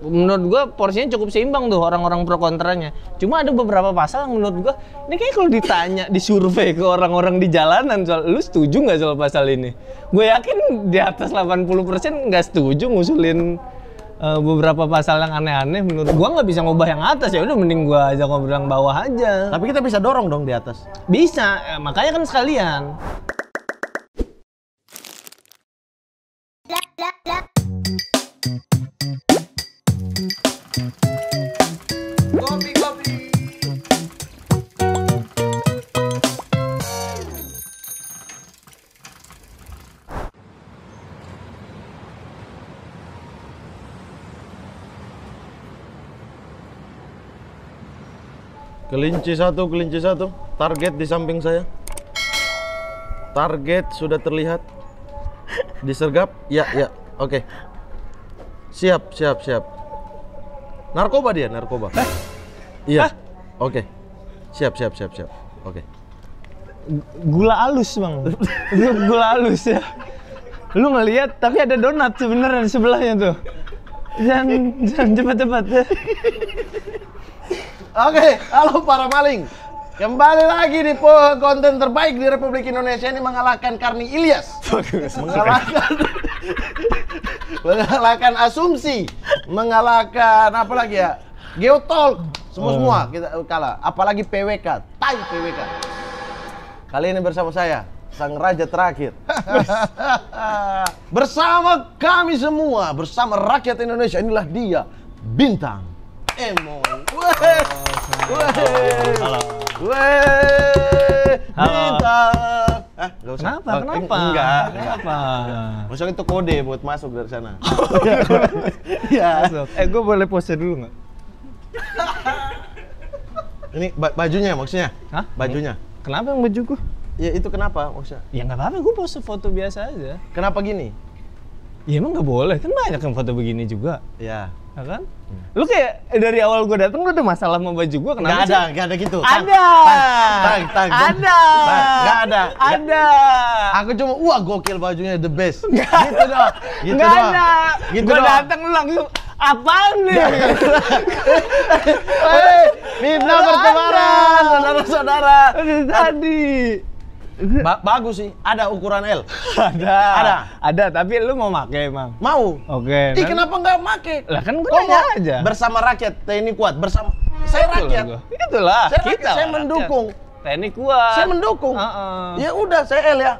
menurut gue porsinya cukup seimbang tuh orang-orang pro kontranya. Cuma ada beberapa pasal yang menurut gue ini kayak kalau ditanya disurvei ke orang-orang di jalanan soal lu setuju nggak soal pasal ini? Gue yakin di atas 80% persen nggak setuju ngusulin uh, beberapa pasal yang aneh-aneh menurut gue nggak bisa ngubah yang atas ya udah mending gue aja ngobrol yang bawah aja. Tapi kita bisa dorong dong di atas. Bisa, ya, makanya kan sekalian. Kelinci satu, kelinci satu. Target di samping saya. Target sudah terlihat. Disergap? Ya, ya. Oke. Okay. Siap, siap, siap. Narkoba dia, narkoba. Hah? Iya. Oke. Okay. Siap, siap, siap, siap. Oke. Okay. Gula halus, Bang. Gula halus ya. Lu ngelihat tapi ada donat sebenarnya di sebelahnya tuh. Jangan jangan cepat-cepat ya. Oke, halo para maling. Kembali lagi di konten terbaik di Republik Indonesia ini mengalahkan Karni Ilyas. Mengalahkan mengalahkan asumsi, mengalahkan apa lagi ya? Geotol semua semua eh. kita kalah. Apalagi PWK, tai PWK. Kali ini bersama saya sang raja terakhir. bersama kami semua, bersama rakyat Indonesia inilah dia bintang Doraemon. Halo. Halo. Ah, gak usah. Kenapa? Oh, kenapa? Eh, enggak. Kenapa? Maksudnya itu kode buat masuk dari sana. Iya. eh, gue boleh pose dulu nggak? Ini bajunya maksudnya? Hah? Bajunya. Kenapa yang baju gue? Ya itu kenapa maksudnya? Ya nggak apa-apa, gue pose foto biasa aja. Kenapa gini? Ya emang nggak boleh, kan banyak yang foto begini juga. Ya. Ya kan? Hmm. Lu kayak eh, dari awal gue dateng lu ada masalah sama baju gue kenapa? Gak ada, gak ada gitu. Ada. Tang, tang, tang. Ada. Tang, gak ada. Ada. Aku cuma wah gokil bajunya the best. Gak. Gitu doang. Gitu gak doang. ada. Gitu gue dateng lu langsung apaan nih? Hei, Nina bertemaran, saudara-saudara. Tadi. Iya. Ba bagus sih. Ada ukuran L. ada. Ada. Ada, tapi lu mau make emang? Mau. Oke. Okay, Ih, kenapa nggak make? Lah kan gue nanya aja. Bersama rakyat TNI kuat, bersama saya rakyat. Gua. Itulah. Saya rakyat, saya rakyat. mendukung. TNI kuat. Saya mendukung. Uh -uh. Ya udah, saya L ya.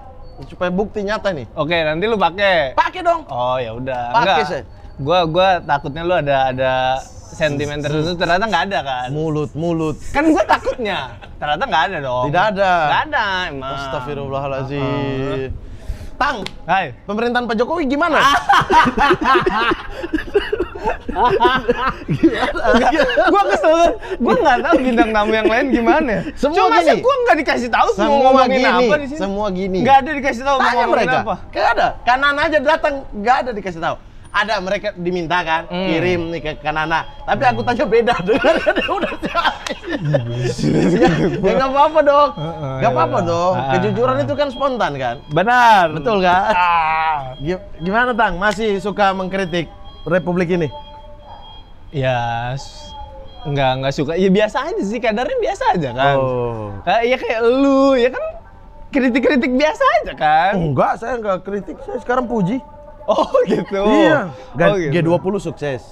Supaya bukti nyata nih. Oke, okay, nanti lu pakai. Pakai dong. Oh, ya udah. Pakai sih. Gua gua takutnya lu ada ada sentimen itu ternyata nggak ada kan mulut mulut kan gue takutnya ternyata nggak ada dong tidak ada nggak ada emang Astagfirullahaladzim uh Tang, Hai. pemerintahan Pak Jokowi gimana? gue kesel, gue nggak tahu bintang tamu yang lain gimana. Semua Cuma gini. gue nggak dikasih tahu semua semua ngomongin gini. apa di sini. Semua gini. Gak ada dikasih tahu Tanya mereka. apa. ada. Kanan aja datang, nggak ada dikasih tahu ada mereka diminta kan hmm. kirim nih ke Kanana tapi aku tanya beda dengan dia udah ya nggak ya, apa-apa dong nggak ah. apa-apa dong kejujuran itu kan spontan kan benar betul kan gimana tang masih suka mengkritik Republik ini ya nggak nggak suka ya biasa aja sih kadarnya biasa aja kan oh. Ah, ya kayak lu ya kan kritik-kritik biasa aja kan enggak saya nggak kritik saya sekarang puji Oh gitu. Iya. Oh, gitu. G oh, gitu. G20 sukses.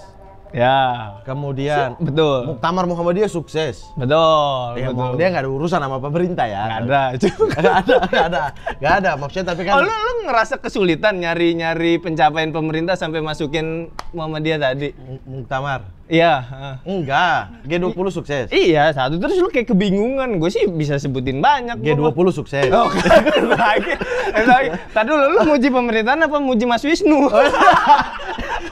Ya. Kemudian betul. Muktamar Muhammadiyah sukses. Betul. Ya, betul. Dia nggak ada urusan sama pemerintah ya. Gak ada. gak ada. gak ada. Gak ada. Maksudnya tapi kan. Oh, lu, lu ngerasa kesulitan nyari nyari pencapaian pemerintah sampai masukin Muhammadiyah tadi? Muktamar. Iya. Enggak. G20 sukses. Iya, satu terus lu kayak kebingungan. Gue sih bisa sebutin banyak. G20 gua. sukses. Oh, lagi. Tadi lu lu muji pemerintah apa muji Mas Wisnu?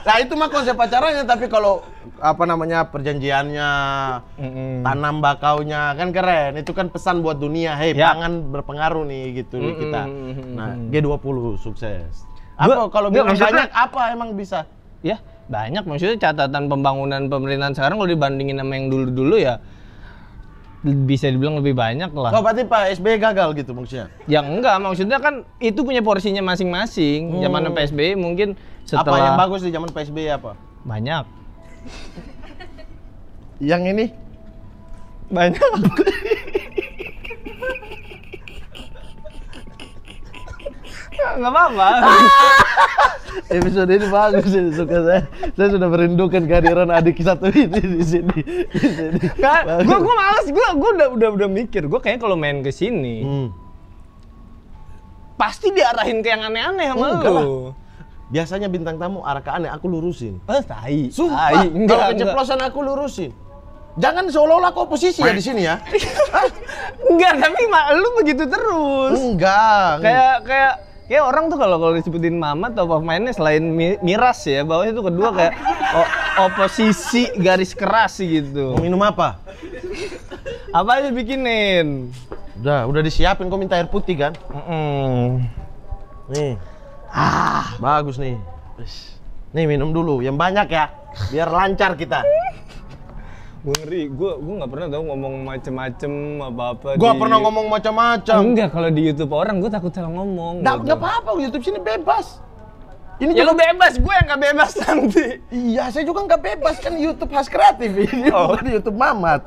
nah itu mah konsep pacarannya tapi kalau apa namanya perjanjiannya mm-hmm. tanam bakaunya kan keren itu kan pesan buat dunia hei yeah. pangan berpengaruh nih gitu mm-hmm. kita nah G20 sukses apa kalau bilang banyak apa emang bisa ya banyak maksudnya catatan pembangunan pemerintahan sekarang kalau dibandingin sama yang dulu-dulu ya bisa dibilang lebih banyak lah. Oh berarti Pak SBY gagal gitu maksudnya? Ya enggak, maksudnya kan itu punya porsinya masing-masing. Hmm. Zaman oh. PSBY mungkin setelah apa yang bagus di zaman ya apa? Banyak. yang ini? Banyak. Enggak apa-apa. Episode ini bagus ini suka saya. Saya sudah merindukan kehadiran adik satu ini di sini. gue gue malas gue gue udah udah udah mikir gue kayaknya kalau main ke sini hmm. pasti diarahin ke yang aneh-aneh sama lu. Lah biasanya bintang tamu aneh aku lurusin. Eh, Sumpah, Enggak, kalau keceplosan aku lurusin. Jangan seolah-olah kau posisi ya di sini ya. enggak, tapi mak lu begitu terus. Enggak. Kayak kayak kayak orang tuh kalau kalau disebutin mama atau of mainnya selain mi, miras ya, bawahnya itu kedua kayak o, oposisi garis keras sih gitu. Mau minum apa? apa aja bikinin? Udah, udah disiapin kau minta air putih kan? Mm -mm. Nih. Ah, bagus nih. Nih minum dulu, yang banyak ya, biar lancar kita. gue ngeri, gue gue nggak pernah tau ngomong macem-macem apa apa. Gue di... pernah ngomong macem-macem Enggak, kalau di YouTube orang gue takut salah ngomong. Nggak gitu. nggak apa-apa, YouTube sini bebas. Ini ya juga... lu bebas, gue yang nggak bebas nanti. Iya, saya juga gak bebas kan YouTube khas kreatif ini, oh. di YouTube Mamat.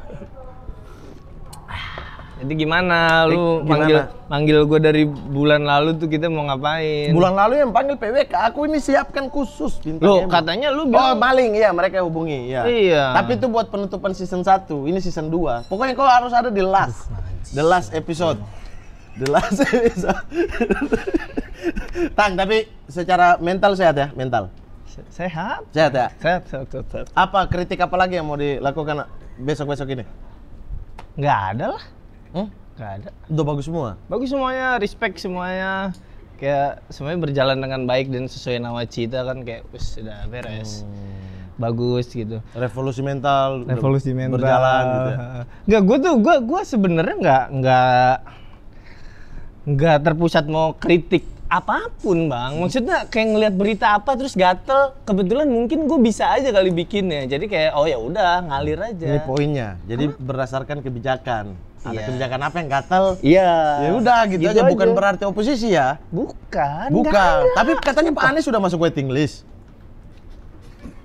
Jadi gimana lu gimana? manggil manggil gue dari bulan lalu tuh kita mau ngapain? Bulan lalu yang panggil PWK, aku ini siapkan khusus bintang Lu katanya lu bilang... Oh, maling iya mereka hubungi ya. Iya. Tapi itu buat penutupan season 1, ini season 2. Pokoknya kau harus ada di last. The last episode. The last episode. Tang, tapi secara mental sehat ya, mental. Sehat. Sehat ya? Sehat, sehat, sehat. Apa kritik apa lagi yang mau dilakukan besok-besok ini? Enggak ada lah. Hmm? Gak ada. Udah bagus semua? Bagus semuanya, respect semuanya. Kayak semuanya berjalan dengan baik dan sesuai nama cita kan kayak wis sudah beres. Hmm bagus gitu. Revolusi mental. Revolusi mental. Berjalan gitu. Enggak, ya? gue tuh gue gue sebenarnya nggak nggak nggak terpusat mau kritik apapun bang. Maksudnya kayak ngelihat berita apa terus gatel. Kebetulan mungkin gue bisa aja kali bikinnya. Jadi kayak oh ya udah ngalir aja. Ini poinnya. Jadi Hah? berdasarkan kebijakan ada yeah. kebijakan apa yang gatel iya yeah. ya udah gitu, gitu aja. aja bukan berarti oposisi ya bukan bukan enggak. tapi katanya Pak Anies sudah masuk waiting list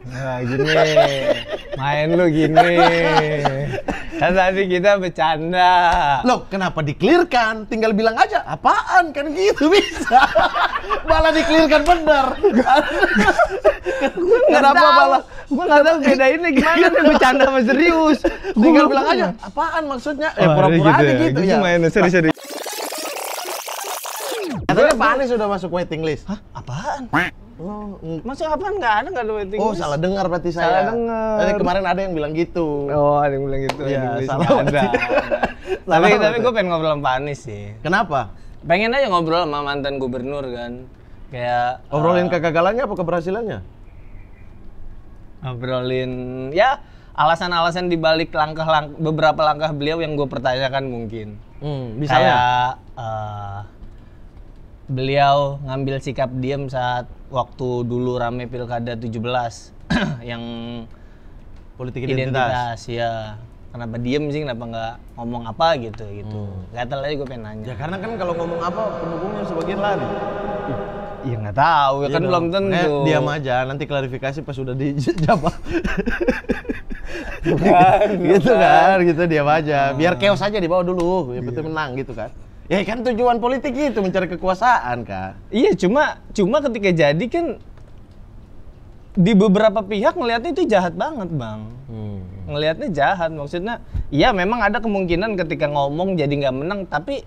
Nah gini, main lu gini. Kan tadi kita bercanda. Lo kenapa diklirkan? Tinggal bilang aja, apaan? Kan gitu bisa. malah diklirkan bener. kenapa malah gue nggak tahu bedainnya gimana nih bercanda sama serius gak bilang aja apaan maksudnya eh pura-pura gitu aja ya. gitu ya mainnya serius Katanya Pak Anies sudah masuk waiting list. Hah? Apaan? Oh, masuk apaan? Nggak ada, nggak ada waiting oh, list. Oh, salah dengar berarti saya. Salah dengar. Tadi kemarin ada yang bilang gitu. Oh, ada yang bilang gitu. Iya, ya, salah ada. tapi, tapi gue pengen ngobrol sama Pak Anies sih. Kenapa? Pengen aja ngobrol sama mantan gubernur kan. Kayak... Ngobrolin eh, kegagalannya apa keberhasilannya? ngobrolin ya alasan-alasan di balik langkah lang beberapa langkah beliau yang gue pertanyakan mungkin. Hmm, bisa kayak uh, beliau ngambil sikap diam saat waktu dulu rame pilkada 17 yang politik identitas. identitas ya kenapa diem sih kenapa nggak ngomong apa gitu gitu hmm. gak aja gue pengen nanya ya karena kan kalau ngomong apa pendukungnya sebagian lari Iya nggak tahu, ya iya kan dong. belum tentu. Eh, diam aja, nanti klarifikasi pas sudah di iya, gitu bukan. kan, gitu diam aja. Hmm. Biar chaos aja di bawah dulu, yang penting menang gitu kan. Ya kan tujuan politik itu mencari kekuasaan kan. Iya, cuma cuma ketika jadi kan di beberapa pihak melihatnya itu jahat banget bang hmm. ngelihatnya jahat maksudnya ya memang ada kemungkinan ketika ngomong jadi nggak menang tapi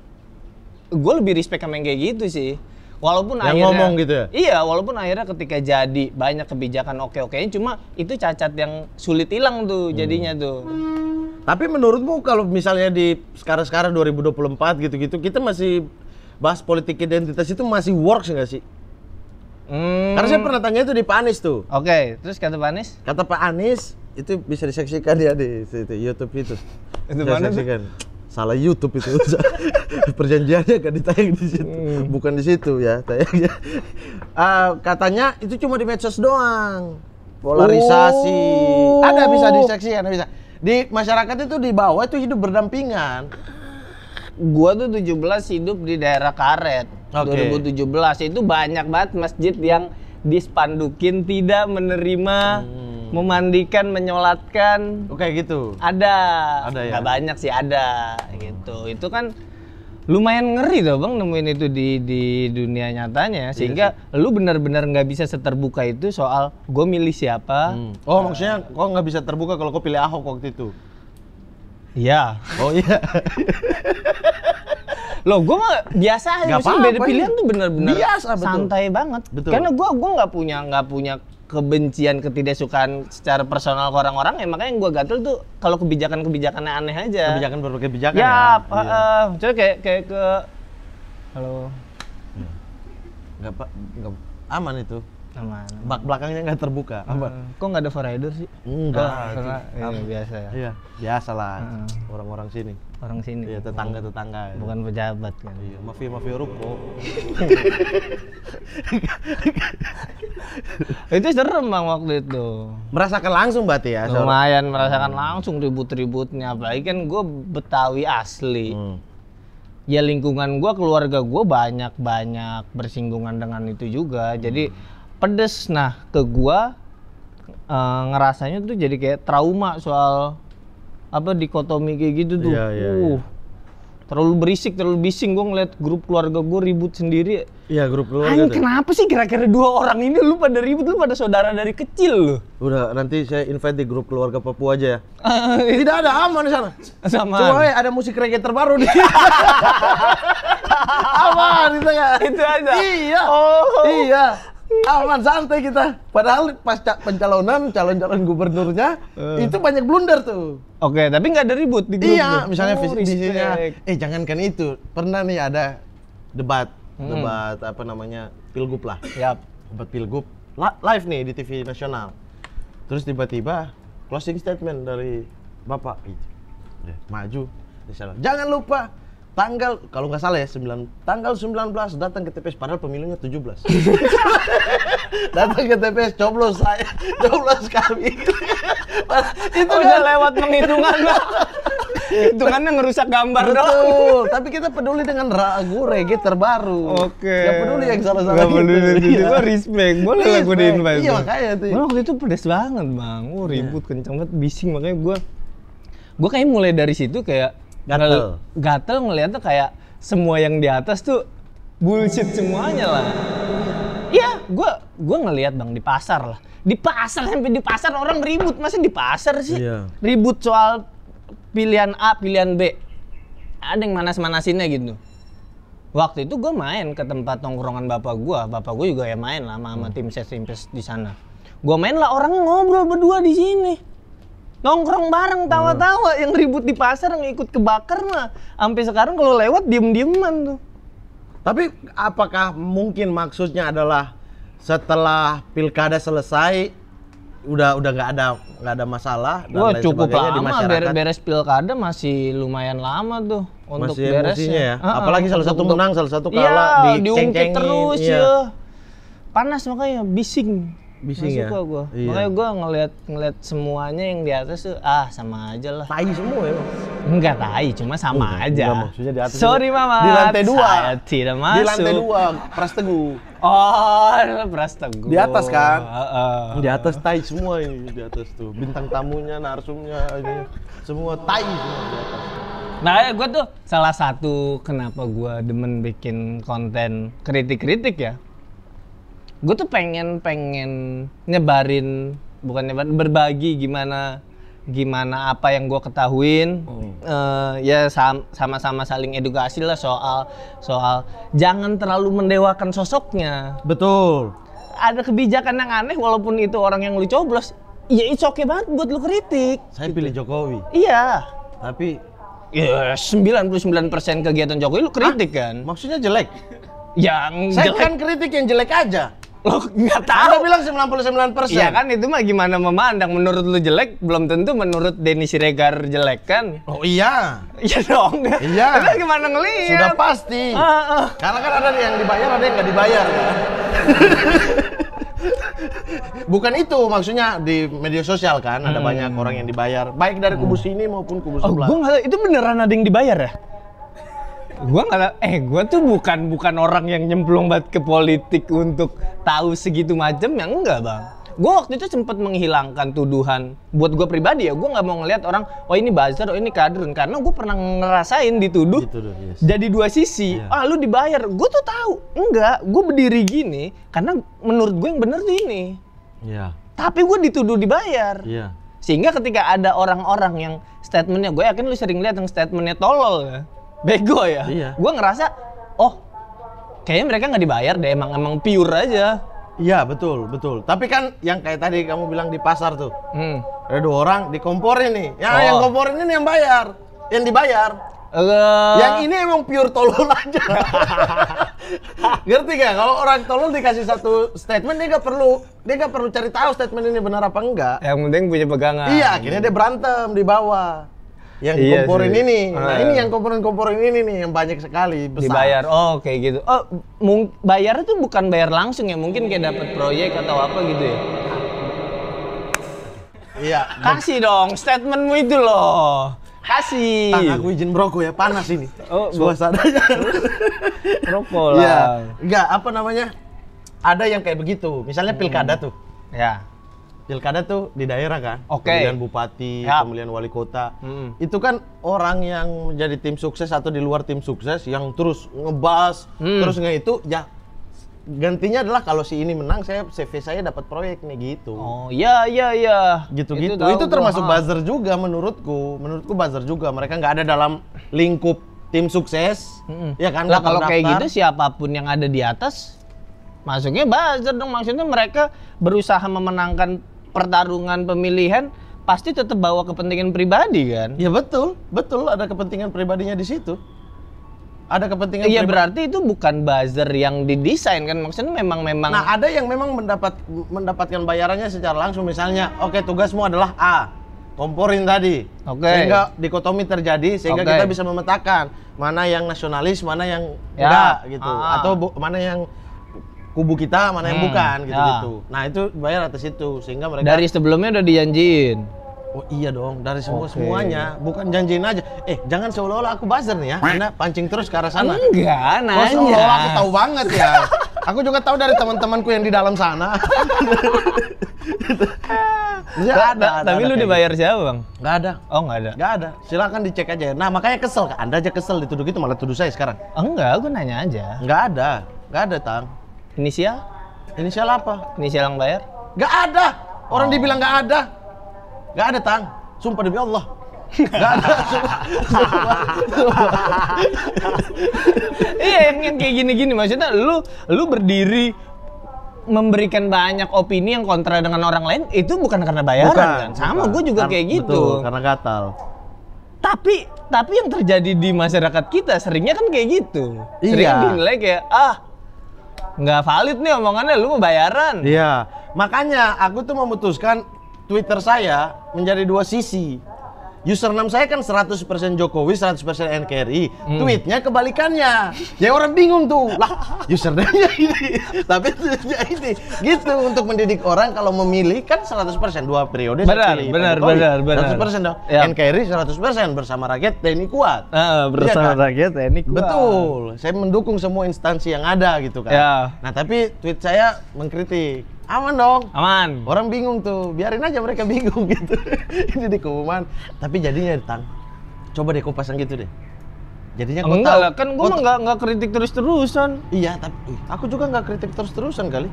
gue lebih respect sama yang kayak gitu sih Walaupun yang akhirnya ngomong gitu ya. Iya, walaupun akhirnya ketika jadi banyak kebijakan oke-oke cuma itu cacat yang sulit hilang tuh hmm. jadinya tuh. Tapi menurutmu kalau misalnya di sekarang-sekarang 2024 gitu-gitu kita masih bahas politik identitas itu masih works nggak sih? Hmm. Karena saya pernah tanya itu di Pak Anies tuh. Oke, okay, terus kata Pak Anies? Kata Pak Anies itu bisa disaksikan ya di di YouTube itu. Itu mana? salah YouTube itu perjanjiannya gak ditayang di situ hmm. bukan di situ ya tayangnya uh, ah, katanya itu cuma di medsos doang polarisasi oh. ada bisa di seksi ada bisa di masyarakat itu di bawah itu hidup berdampingan gua tuh 17 hidup di daerah karet okay. 2017 itu banyak banget masjid yang dispandukin tidak menerima hmm. memandikan menyolatkan oke oh, gitu ada ada ya? nggak banyak sih ada gitu itu kan lumayan ngeri tuh bang nemuin itu di di dunia nyatanya iya sehingga iya lu benar-benar nggak bisa seterbuka itu soal gue milih siapa hmm. oh uh, maksudnya kok nggak bisa terbuka kalau kau pilih Ahok waktu itu Iya. Oh iya. lo gue mah biasa aja. sih beda pilihan tuh bener-bener biasa, betul. santai banget. Betul. Karena gue gue nggak punya nggak punya kebencian ketidaksukaan secara personal ke orang-orang ya makanya yang gue gatel tuh kalau kebijakan-kebijakannya aneh aja kebijakan berbagai kebijakan ya, ya. Uh, uh, coba kayak kayak ke halo iya. nggak pak nggak aman itu aman, bak belakangnya nggak terbuka aman kok nggak ada varider sih enggak nah, karena ya, biasa ya iya biasa lah orang-orang sini orang sini iya tetangga tetangga bukan pejabat kan iya mafia mafia ruko itu serem bang waktu itu merasakan langsung berarti ya lumayan so. merasakan hmm. langsung ribut-ributnya apalagi kan gue betawi asli hmm. ya lingkungan gue keluarga gue banyak banyak bersinggungan dengan itu juga hmm. jadi pedes nah ke gue uh, ngerasanya tuh jadi kayak trauma soal apa dikotomi kayak gitu tuh. Yeah, yeah, uh. Yeah. Terlalu berisik, terlalu bising gue ngeliat grup keluarga gue ribut sendiri. Iya, grup keluarga. Anjing, kenapa sih kira-kira dua orang ini lu pada ribut, lu pada saudara dari kecil lu. Udah, nanti saya invite di grup keluarga Papua aja ya. Tidak ada aman di sana. Sama. Cuma eh, ada musik reggae terbaru di Aman di sana. Ya. Itu aja. Iya. Oh. Iya aman santai kita. Padahal pas pencalonan calon-calon gubernurnya uh. itu banyak blunder tuh. Oke, okay, tapi nggak ada ribut di grup. Iya, tuh. misalnya oh, visinya, eh jangankan itu. Pernah nih ada debat, hmm. debat apa namanya? Pilgub lah. Yap. Debat Pilgub live nih di TV nasional. Terus tiba-tiba closing statement dari Bapak maju. Jangan lupa tanggal kalau nggak salah ya 9 tanggal 19 datang ke TPS padahal pemilunya 17. datang ke TPS coblos saya coblos kami. itu oh, udah ya. lewat penghitungan hitungannya ngerusak gambar Betul. dong. tapi kita peduli dengan ragu reggae terbaru. Oke. Okay. Gak peduli yang salah-salah Gak peduli itu. Iya. respect. Boleh lah gue iya, invite. Iya makanya tuh. Gue waktu itu pedes banget bang. Oh ribut yeah. kencang banget bising makanya gue. Gue kayaknya mulai dari situ kayak gatel gatel ngeliat tuh kayak semua yang di atas tuh bullshit semuanya lah iya gue gue ngeliat bang di pasar lah di pasar sampai di pasar orang ribut masa di pasar sih iya. ribut soal pilihan A pilihan B ada yang manas manasinnya gitu waktu itu gue main ke tempat tongkrongan bapak gue bapak gue juga ya main lah sama, sama hmm. tim ses tim ses di sana gue main lah orang ngobrol berdua di sini nongkrong bareng tawa-tawa hmm. yang ribut di pasar yang ikut kebakar mah sampai sekarang kalau lewat diem-dieman tuh tapi apakah mungkin maksudnya adalah setelah pilkada selesai udah udah nggak ada nggak ada masalah dan Wah, lain cukup lama di masyarakat. beres pilkada masih lumayan lama tuh untuk masih beresnya ya. Uh-uh, apalagi salah satu menang salah satu kalah ya, di diungkit terus ya. ya panas makanya bising bising gak ya? gua. gue iya. makanya gue ngeliat ngeliat semuanya yang di atas tuh ah sama aja lah tai semua ya enggak tai cuma sama uh, aja enggak, di atas sorry mama di lantai dua saya tidak masuk di lantai dua pras teguh oh pras teguh di atas kan uh, uh. di atas tai semua ini di atas tuh bintang tamunya narsumnya ini semua tai semua di atas Nah, ya, gue tuh salah satu kenapa gue demen bikin konten kritik-kritik ya gue tuh pengen pengen nyebarin bukan nyebarin berbagi gimana gimana apa yang gue ketahuin oh. uh, ya sama-sama saling edukasi lah soal soal jangan terlalu mendewakan sosoknya betul ada kebijakan yang aneh walaupun itu orang yang lu coblos ya itu oke okay banget buat lu kritik saya gitu. pilih Jokowi iya tapi ya sembilan persen kegiatan Jokowi lu kritik Hah? kan maksudnya jelek ya, yang saya jelek. kan kritik yang jelek aja Lo nggak kan tahu. Anda bilang 99 persen. ya kan itu mah gimana memandang. Menurut lu jelek, belum tentu menurut Denny Siregar jelek kan? Oh iya. Iya dong. Iya. Tapi gimana ngelihat? Sudah pasti. Uh, uh. Karena kan ada yang dibayar, ada yang nggak dibayar. Bukan itu maksudnya di media sosial kan hmm. ada banyak orang yang dibayar baik dari kubu hmm. sini maupun kubu oh, sebelah. Oh, gue gak itu beneran ada yang dibayar ya? gua nggak eh gua tuh bukan bukan orang yang nyemplung banget ke politik untuk tahu segitu macam yang enggak bang gue waktu itu sempat menghilangkan tuduhan buat gue pribadi ya gue nggak mau ngelihat orang oh ini buzzer oh ini kader karena gue pernah ngerasain dituduh, dong, yes. jadi dua sisi yeah. ah lu dibayar gue tuh tahu enggak gue berdiri gini karena menurut gue yang bener tuh ini yeah. tapi gue dituduh dibayar yeah. sehingga ketika ada orang-orang yang statementnya gue yakin lu sering lihat yang statementnya tolol ya Bego ya? Iya. Gue ngerasa, oh kayaknya mereka nggak dibayar deh, emang emang pure aja. Iya betul betul. Tapi kan yang kayak tadi kamu bilang di pasar tuh, hmm. ada dua orang kompor ini. Ya oh. yang kompor ini yang bayar, yang dibayar. Uh... Yang ini emang pure tolol aja. Ngerti gak? Kalau orang tolol dikasih satu statement dia gak perlu dia gak perlu cari tahu statement ini benar apa enggak. Yang penting punya pegangan. Iya, akhirnya dia berantem di bawah yang iya komporin sih. ini. Nah, ah. ini yang komporin-komporin ini nih yang banyak sekali besar. Dibayar. Oh, kayak gitu. Oh, mung bayar itu bukan bayar langsung ya, mungkin kayak dapat proyek atau apa gitu ya. Iya. Kasih dong statementmu itu loh. Kasih. Tang, aku izin broku ya, panas ini. Oh, suasananya. Merokok lah. Iya. Enggak, apa namanya? Ada yang kayak begitu. Misalnya pilkada hmm. tuh. Ya pilkada tuh di daerah kan, okay. pemilihan bupati, ya. pemilihan wali kota, hmm. itu kan orang yang menjadi tim sukses atau di luar tim sukses yang terus ngebas, hmm. terus nggak itu ya gantinya adalah kalau si ini menang saya CV saya dapat proyek nih gitu. Oh ya ya ya, Gitu gitu. Itu, itu termasuk gua, buzzer juga menurutku. Menurutku buzzer juga. Mereka nggak ada dalam lingkup tim sukses. Hmm. Ya kan. Lah kalau kayak gitu siapapun yang ada di atas Maksudnya buzzer dong. Maksudnya mereka berusaha memenangkan pertarungan pemilihan pasti tetap bawa kepentingan pribadi kan? Ya betul, betul ada kepentingan pribadinya di situ. Ada kepentingan. Iya berarti itu bukan buzzer yang didesain kan maksudnya memang memang. Nah ada yang memang mendapat mendapatkan bayarannya secara langsung misalnya, oke okay, tugasmu adalah A, komporin tadi, okay. sehingga dikotomi terjadi sehingga okay. kita bisa memetakan mana yang nasionalis, mana yang ya. enggak gitu, ah. atau mana yang kubu kita mana yang hmm, bukan gitu-gitu. Ya. Nah itu bayar atas itu sehingga mereka dari sebelumnya udah dijanjiin. Oh iya dong dari semua okay. semuanya bukan janjiin aja. Eh jangan seolah-olah aku buzzer nih ya, karena pancing terus ke arah sana. Enggak, oh, nanya. oh, seolah-olah aku tahu banget ya. aku juga tahu dari teman-temanku yang di dalam sana. Ya, ada, ada, ada, tapi ada, lu dibayar gitu. siapa bang? Gak ada. Oh gak ada. Gak ada. Silakan dicek aja. Nah makanya kesel, anda aja kesel dituduh gitu malah tuduh saya sekarang. Enggak, gue nanya aja. Gak ada, gak ada tang. Inisial? Inisial apa? Inisial yang bayar? Gak ada. Orang oh. dibilang gak ada. Gak ada tang. Sumpah demi Allah. Gak ada. Iya yang kan kayak gini-gini maksudnya lu lu berdiri memberikan banyak opini yang kontra dengan orang lain itu bukan karena bayaran bukan, kan sama gue juga Kar kayak gitu betul, karena gatal tapi tapi yang terjadi di masyarakat kita seringnya kan kayak gitu iya. sering dinilai kayak ah nggak valid nih omongannya lu mau bayaran iya makanya aku tuh memutuskan Twitter saya menjadi dua sisi username saya kan 100% Jokowi, 100% NKRI. Hmm. Tweetnya kebalikannya. Ya orang bingung tuh. Lah, username-nya ini, tapi tweetnya ini. Gitu untuk mendidik orang kalau memilih kan 100% dua periode benar, benar, benar, benar. 100% dong. Ya. NKRI 100% bersama rakyat TNI kuat. Uh, bersama kan? rakyat TNI kuat. Betul. Saya mendukung semua instansi yang ada gitu kan. Ya. Nah, tapi tweet saya mengkritik aman dong aman orang bingung tuh biarin aja mereka bingung gitu jadi di tapi jadinya tang coba deh kupas gitu deh jadinya kau tahu lah, kan gua nggak nggak kritik terus terusan iya tapi aku juga nggak kritik terus terusan kali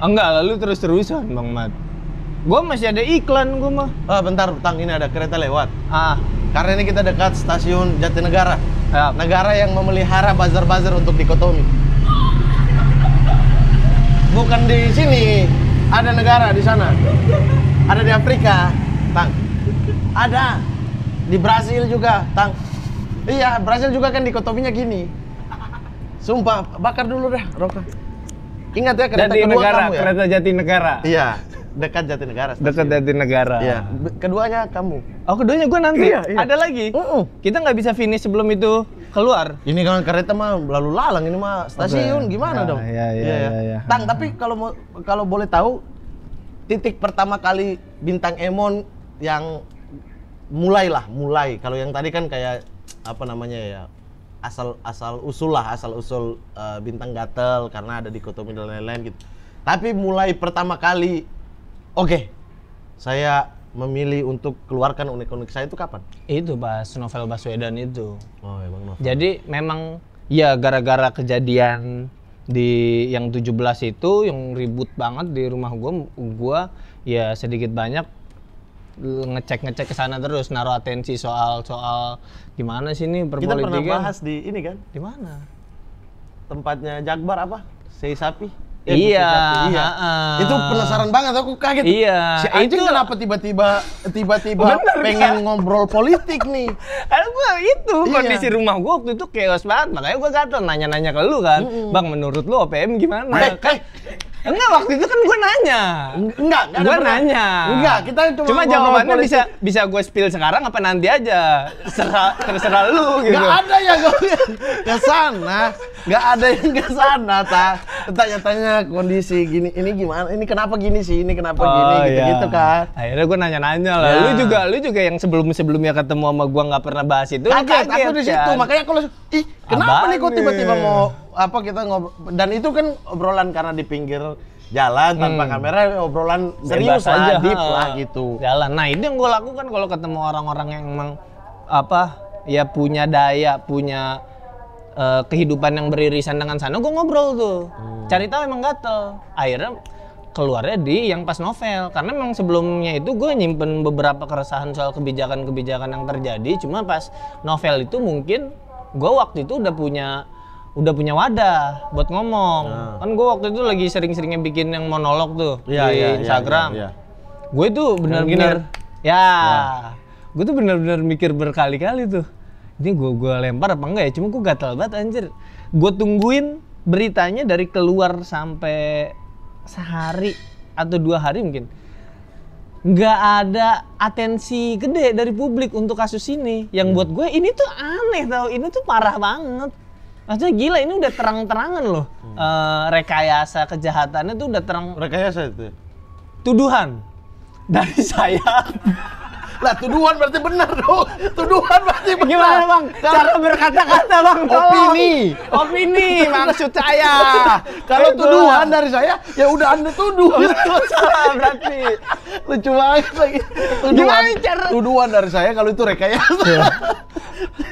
enggak ah, lalu terus terusan bang mat gua masih ada iklan gua mah ah bentar tang ini ada kereta lewat ah karena ini kita dekat stasiun Jatinegara ya. negara yang memelihara bazar-bazar untuk dikotomi bukan di sini ada negara di sana ada di Afrika tang ada di Brasil juga tang iya Brasil juga kan di dikotominya gini sumpah bakar dulu deh roka, ingat ya kereta jati kedua negara, kamu ya kereta jati negara iya dekat Jatinegara. Stasiun. Dekat Jatinegara. Iya. Keduanya kamu. Oh, keduanya gue nanti. Iya, iya. Ada lagi. Uh -uh. Kita nggak bisa finish sebelum itu keluar. Ini kan kereta mah lalu lalang ini mah stasiun gimana ya, dong? Iya iya iya. Ya. Tang, tapi kalau kalau boleh tahu titik pertama kali bintang Emon yang mulailah mulai kalau yang tadi kan kayak apa namanya ya asal asal usul lah asal usul uh, bintang gatel karena ada di kota dan lain-lain gitu tapi mulai pertama kali oke okay, saya memilih untuk keluarkan unik-unik saya itu kapan? Itu pas novel Baswedan itu. Oh, emang novel. Jadi memang ya gara-gara kejadian di yang 17 itu yang ribut banget di rumah gua gua ya sedikit banyak ngecek-ngecek ke sana terus naruh atensi soal-soal gimana sih ini perpolitikan. Kita pernah kan? bahas di ini kan? Di mana? Tempatnya Jakbar apa? Sei sapi. Eh, iya, iya. Uh, itu penasaran banget aku kaget. Iya. Si anjing itu... kenapa tiba-tiba tiba-tiba pengen iya. ngobrol politik nih? Karena gua itu iya. kondisi rumah gua waktu itu chaos banget, makanya gua gatel nanya-nanya ke lu kan. Mm -hmm. Bang, menurut lu OPM gimana? Hey, eh, eh. kan hey. Enggak, waktu itu kan gue nanya. Enggak, enggak gue nanya. Enggak, kita cuma Cuma jawabannya bisa bisa gue spill sekarang apa nanti aja. Serah, terserah lu gitu. Enggak ada ya gue ke sana. Enggak ada yang ke sana, ta. Tanya-tanya kondisi gini, ini gimana? Ini kenapa gini sih? Ini kenapa oh, gini gitu-gitu iya. kan. Akhirnya gue nanya-nanya lah. Ya. Lu juga lu juga yang sebelum-sebelumnya ketemu sama gue nggak pernah bahas itu. Kaget, aku di situ. Kan? Makanya kalau ih, kenapa Abang nih kok tiba-tiba mau apa kita ngobrol dan itu kan obrolan karena di pinggir jalan tanpa hmm. kamera obrolan serius aja deep ha. lah gitu. Jalan. Nah, itu yang gue lakukan kalau ketemu orang-orang yang emang apa ya punya daya, punya uh, kehidupan yang beririsan dengan sana, gue ngobrol tuh. Hmm. Cari tahu emang gatel. Akhirnya keluarnya di yang pas novel karena memang sebelumnya itu gue nyimpen beberapa keresahan soal kebijakan-kebijakan yang terjadi cuma pas novel itu mungkin gue waktu itu udah punya udah punya wadah buat ngomong. Nah. Kan gue waktu itu lagi sering-seringnya bikin yang monolog tuh ya, di ya, Instagram. Iya, iya. Ya, ya, ya. Gue itu benar-benar ya, ya. gue tuh benar-benar mikir berkali-kali tuh. Ini gue gue lempar apa enggak ya? Cuma gue gatel banget anjir. Gue tungguin beritanya dari keluar sampai sehari atau dua hari mungkin nggak ada atensi gede dari publik untuk kasus ini yang hmm. buat gue ini tuh aneh tau ini tuh parah banget maksudnya gila ini udah terang-terangan loh hmm. e, rekayasa kejahatannya tuh udah terang rekayasa itu ya? tuduhan dari saya lah tuduhan berarti benar dong. Tuduhan berarti benar. Gimana bang? Cara berkata-kata bang. Opini. Opini maksud saya. Kalau tuduhan dari saya ya udah anda tuduh. Oh, Salah berarti. Lucu banget lagi. Tuduhan. Cara... Tuduhan dari saya kalau itu rekayasa. Ya. Iya.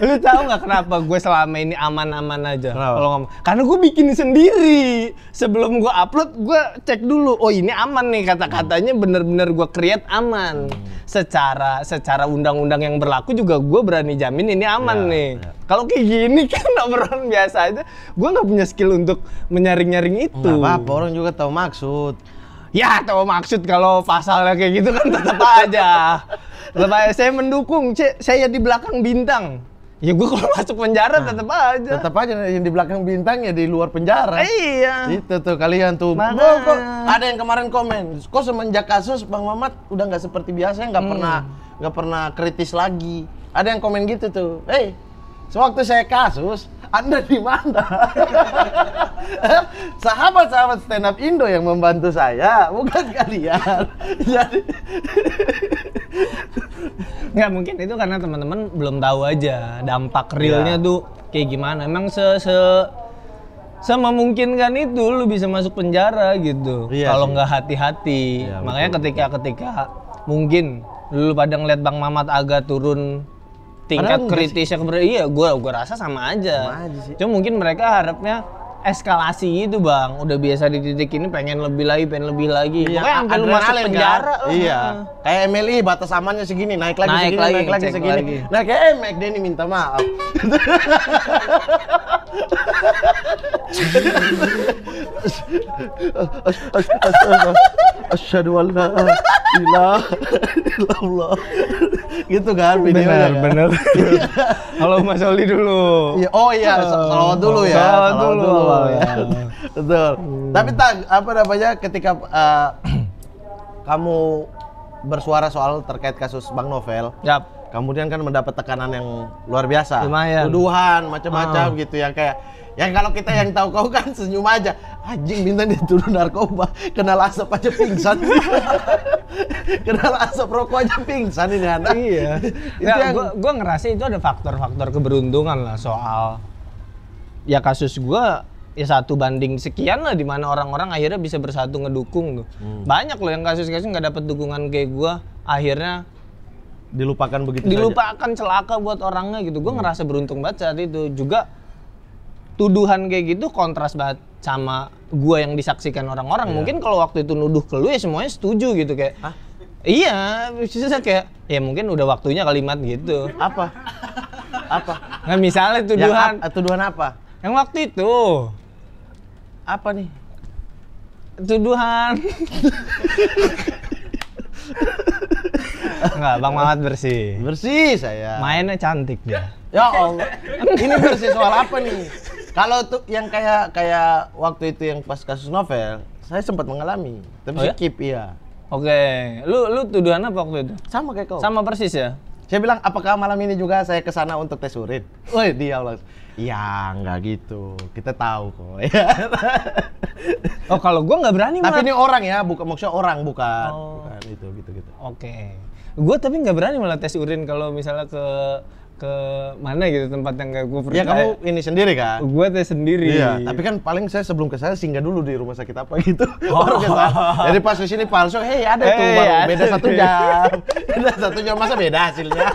Lu tahu nggak kenapa gue selama ini aman-aman aja? Kalau ngomong. Karena gue bikin sendiri. Sebelum gue upload gue cek dulu. Oh ini aman nih kata-katanya bener-bener gue create aman. Hmm. Secara secara undang-undang yang berlaku juga gue berani jamin ini aman ya, nih. Ya. Kalau kayak gini kan orang biasa aja, gue nggak punya skill untuk menyaring-nyaring itu. Nggak apa-apa, orang juga tahu maksud. Ya tahu maksud kalau pasalnya kayak gitu kan tetap aja. tetap saya mendukung, C saya di belakang bintang. Ya gue kalau masuk penjara nah, tetap aja. Tetap aja yang di belakang bintang ya di luar penjara. Iya. Itu tuh kalian tuh. Mana? kok ada yang kemarin komen, kok semenjak kasus Bang Mamat udah nggak seperti biasa nggak hmm. pernah nggak pernah kritis lagi. Ada yang komen gitu tuh, hey, sewaktu saya kasus, Anda di mana? Sahabat-sahabat stand up Indo yang membantu saya, bukan kalian. Jadi nggak mungkin itu karena teman-teman belum tahu aja dampak realnya ya. tuh kayak gimana. Emang se, -se sama memungkinkan itu lu bisa masuk penjara gitu iya kalau nggak hati-hati iya, makanya ketika ketika mungkin lu pada ngeliat Bang Mamat agak turun tingkat kritisnya keberanian iya gue gue rasa sama aja, sama aja cuma mungkin mereka harapnya eskalasi gitu bang udah biasa di titik ini pengen lebih lagi pengen lebih lagi iya, pokoknya sampai lu masuk kan? penjara kan? iya kayak MLI batas amannya segini naik lagi naik segini lagi, naik lagi segini lagi. nah kayak eh, McD ini minta maaf Asyhadu an la ilaha illallah. Gitu kan videonya. Benar, kan? benar. Kalau Mas Oli dulu. Iya, oh iya, salawat dulu ya. Salawat dulu awal ya. Betul. Hmm. Tapi tak apa namanya ketika uh, kamu bersuara soal terkait kasus Bang Novel. Yap. Kemudian kan mendapat tekanan yang luar biasa. Lumayan. Tuduhan, macam-macam hmm. gitu yang kayak yang kalau kita yang tahu kau kan senyum aja. Anjing minta dia turun narkoba, kenal asap aja pingsan. kenal asap rokok aja pingsan ini anak. Iya. itu ya, yang... gua, gua ngerasa itu ada faktor-faktor keberuntungan lah soal ya kasus gua ya satu banding sekian lah di mana orang-orang akhirnya bisa bersatu ngedukung tuh hmm. banyak loh yang kasus-kasus nggak -kasus dukungan kayak gue akhirnya dilupakan begitu dilupakan saja. celaka buat orangnya gitu gue hmm. ngerasa beruntung banget saat itu juga tuduhan kayak gitu kontras banget sama gue yang disaksikan orang-orang yeah. mungkin kalau waktu itu nuduh ke lu ya semuanya setuju gitu kayak Hah? iya bisa kayak ya mungkin udah waktunya kalimat gitu apa apa nah misalnya tuduhan ya, tuduhan apa yang waktu itu apa nih? Tuduhan. Enggak, Bang Mamat bersih. Bersih saya. Mainnya cantik dia. Ya Allah. Ini bersih soal apa nih? Kalau tuh yang kayak kayak waktu itu yang pas kasus novel, saya sempat mengalami. Tapi oh, ya? skip ya? iya. Oke, lu lu tuduhan apa waktu itu? Sama kayak kau. Sama persis ya. Saya bilang, apakah malam ini juga saya ke sana untuk tes urin? Woi, dia Allah. ya nggak gitu. Kita tahu kok. oh, kalau gua nggak berani. Tapi malah. ini orang ya, bukan maksudnya orang, bukan. Oh. Bukan itu, gitu-gitu. Oke. Okay. Gue tapi nggak berani malah tes urin kalau misalnya ke ke mana gitu tempat yang gak gue percaya. Ya kamu ini sendiri kan? Gue teh sendiri. Iya, tapi kan paling saya sebelum ke sana singgah dulu di rumah sakit apa gitu. Oh. Baru Jadi pas di sini palsu, hei ada hey, tuh beda satu jam. beda satu jam masa beda hasilnya.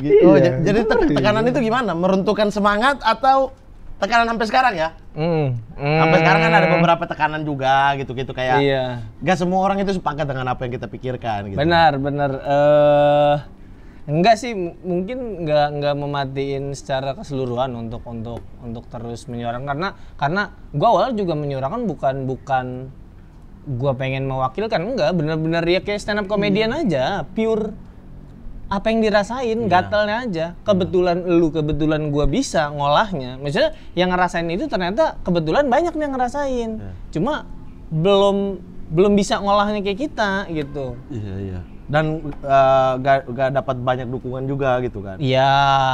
gitu. Iya. Oh, jadi tekanan itu gimana? Meruntuhkan semangat atau tekanan sampai sekarang ya. Mm. Mm. Sampai sekarang kan ada beberapa tekanan juga gitu-gitu kayak. Iya. Gak semua orang itu sepakat dengan apa yang kita pikirkan. Gitu. Benar, benar. Uh, enggak sih, mungkin nggak nggak mematiin secara keseluruhan untuk untuk untuk terus menyuarakan karena karena gua awal juga menyuarakan bukan bukan gua pengen mewakilkan enggak benar-benar ya kayak stand up komedian hmm. Iya. aja pure apa yang dirasain yeah. gatelnya aja iya. kebetulan lu kebetulan gua bisa ngolahnya maksudnya yang ngerasain itu ternyata kebetulan banyak yang ngerasain yeah. cuma belum belum bisa ngolahnya kayak kita gitu iya iya dan uh, eh, gak, gak dapat banyak dukungan juga gitu kan iya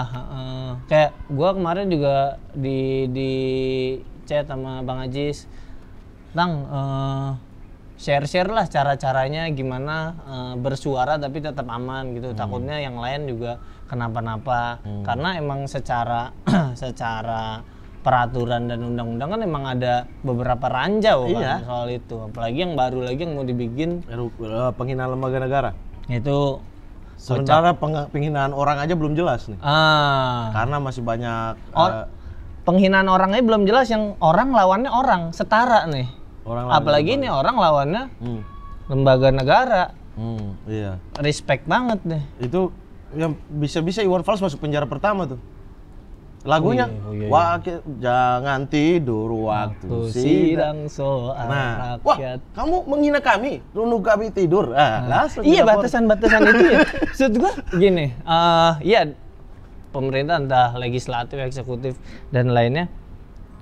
uh, kayak gua kemarin juga di di chat sama bang Ajis tang uh, share-share lah cara-caranya gimana uh, bersuara tapi tetap aman gitu. Hmm. Takutnya yang lain juga kenapa-napa. Hmm. Karena emang secara secara peraturan dan undang-undang kan emang ada beberapa ranjau kan iya. kan soal itu. Apalagi yang baru lagi yang mau dibikin eh, penghinaan lembaga negara. Itu sementara penghinaan orang aja belum jelas nih. Ah. Karena masih banyak Or uh, penghinaan orangnya belum jelas yang orang lawannya orang setara nih Orang Apalagi ini orang lawannya hmm. lembaga negara. Hmm, iya. Respect banget deh. Itu yang bisa-bisa Iwan Fals masuk penjara pertama tuh. Lagunya, oh iya, oh iya, iya. wah jangan tidur waktu, waktu sidang, soal nah, rakyat. Wah, kamu menghina kami, dulu kami tidur. Ah, nah, langsung iya, batasan-batasan itu ya. Maksud gue gini, uh, ya pemerintah entah legislatif, eksekutif, dan lainnya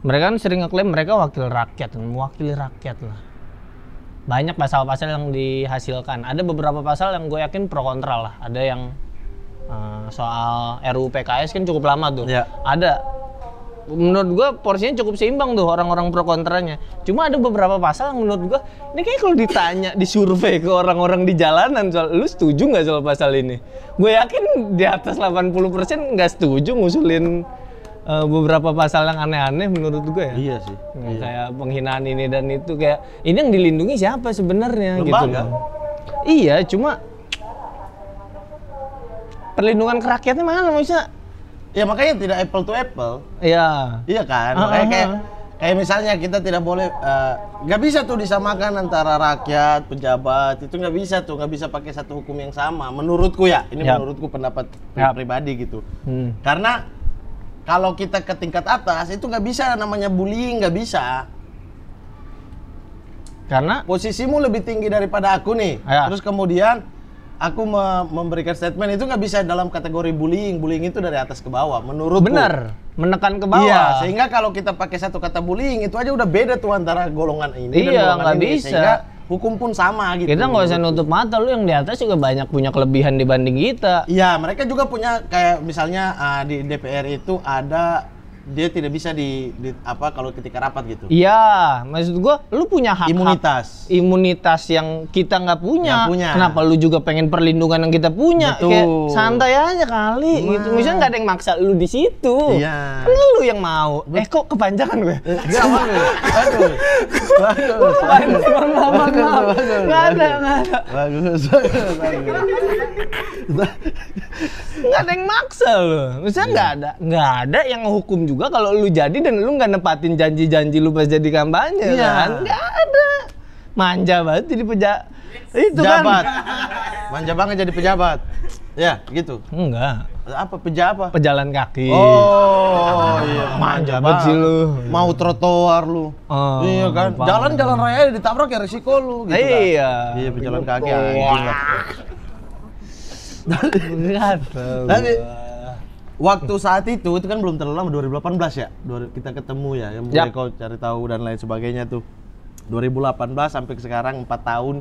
mereka kan sering ngeklaim mereka wakil rakyat mewakili rakyat lah banyak pasal-pasal yang dihasilkan ada beberapa pasal yang gue yakin pro kontra lah ada yang uh, soal RUU PKS kan cukup lama tuh ya. ada menurut gue porsinya cukup seimbang tuh orang-orang pro kontranya cuma ada beberapa pasal yang menurut gue ini kayak kalau ditanya disurvei ke orang-orang di jalanan soal lu setuju nggak soal pasal ini gue yakin di atas 80% nggak setuju ngusulin uh, beberapa pasal yang aneh-aneh menurut gue ya. Iya sih. Hmm, iya. Kayak penghinaan ini dan itu kayak ini yang dilindungi siapa sebenarnya gitu kan? Iya, cuma perlindungan kerakyatnya mana maksudnya? Ya makanya tidak apple to apple. Iya. Iya kan? Uh-huh. Makanya ah, kayak ah. kayak misalnya kita tidak boleh eh, nggak uh, bisa tuh disamakan antara rakyat pejabat itu nggak bisa tuh nggak bisa pakai satu hukum yang sama menurutku ya ini yep. Ya. menurutku pendapat yep. Ya. pribadi gitu hmm. karena kalau kita ke tingkat atas itu nggak bisa namanya bullying nggak bisa. Karena posisimu lebih tinggi daripada aku nih. Ya. Terus kemudian aku me memberikan statement itu nggak bisa dalam kategori bullying. Bullying itu dari atas ke bawah menurut Benar, menekan ke bawah. Iya, sehingga kalau kita pakai satu kata bullying itu aja udah beda tuh antara golongan ini iya, dan golongan ini. Bisa. Sehingga hukum pun sama gitu. Kita nggak usah nutup mata, lu yang di atas juga banyak punya kelebihan dibanding kita. Iya, mereka juga punya kayak misalnya uh, di DPR itu ada dia tidak bisa di, di apa kalau ketika rapat gitu. Iya, maksud gua lu punya hak, -hak imunitas. yang kita nggak punya. punya. Kenapa lu juga pengen perlindungan yang kita punya? Betul. Kayak santai aja kali Ma. gitu. Misalnya nggak ada yang maksa lu di situ. Iya. Kan lu yang mau. Bet eh kok kepanjangan gue? Enggak mau. Aduh. Bagus. Bagus. Enggak ada, enggak ada. Bagus. Enggak ada yang maksa lu. Misalnya enggak ada, enggak ada yang hukum juga kalau lu jadi dan lu nggak nepatin janji-janji lu pas jadi kampanye iya. kan nggak ada manja banget jadi kan? pejabat itu pejabat kan? manja banget jadi pejabat ya gitu enggak apa peja apa pejalan kaki oh ah, iya manja banget sih lu mau trotoar lu oh, iya kan apa. jalan jalan raya ditabrak ya resiko lu gitu kan iya iya pejalan kaki anjing Tapi, waktu saat itu itu kan belum terlalu lama 2018 ya. Kita ketemu ya yang mulai yep. kau cari tahu dan lain sebagainya tuh. 2018 sampai sekarang 4 tahun.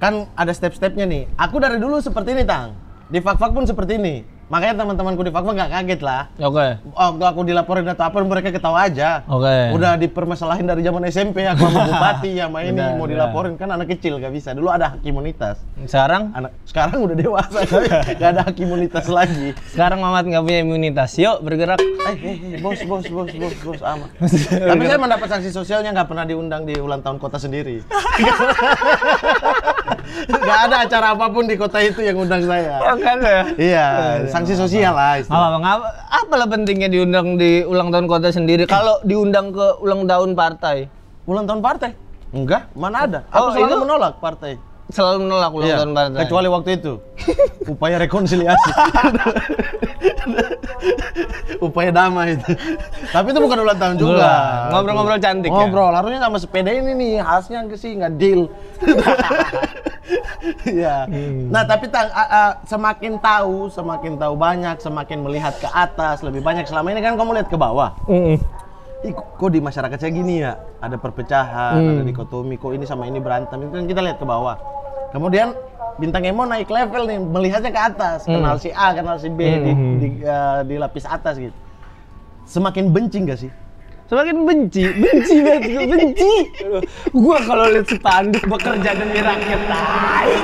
Kan ada step-stepnya nih. Aku dari dulu seperti ini, Tang. Di fak-fak pun seperti ini Makanya teman-temanku di Fakfak nggak kaget lah. Oke. Okay. Waktu aku dilaporin atau apa mereka ketawa aja. Oke. Okay. Udah dipermasalahin dari zaman SMP aku sama bupati ya main ini mau dilaporin kan anak kecil gak bisa. Dulu ada hak imunitas. Sekarang? Anak sekarang udah dewasa gak ada hak imunitas lagi. Sekarang Mamat nggak punya imunitas. Yuk bergerak. Eh, hey, eh, eh, hey, bos bos bos bos bos Tapi saya mendapat sanksi sosialnya nggak pernah diundang di ulang tahun kota sendiri nggak ada acara apapun di kota itu yang undang saya. Oh, kan ya? Iya, iya, iya, sanksi sosial lah. Apa, apa, Apa lah pentingnya diundang di ulang tahun kota sendiri? Kalau diundang ke ulang tahun partai? Ulang tahun partai? Enggak, mana ada. Aku oh, selalu itu? menolak partai selalu menolak ulang iya. tahun Kecuali waktu itu upaya rekonsiliasi. upaya damai itu. Tapi itu bukan ulang tahun juga. Ngobrol-ngobrol cantik. Ya? Ngobrol, ya? larunya sama sepeda ini nih, khasnya sih nggak deal. Iya. hmm. Nah, tapi tang, uh, uh, semakin tahu, semakin tahu banyak, semakin melihat ke atas, lebih banyak. Selama ini kan kamu lihat ke bawah. Mm -mm Iku kok di masyarakat saya gini ya ada perpecahan hmm. ada dikotomi kok ini sama ini berantem itu kan kita lihat ke bawah kemudian bintang emo naik level nih melihatnya ke atas hmm. kenal si A kenal si B hmm. di di, uh, di lapis atas gitu semakin benci gak sih semakin benci benci banget benci Gua kalau lihat sepanduk bekerja demi rakyat tai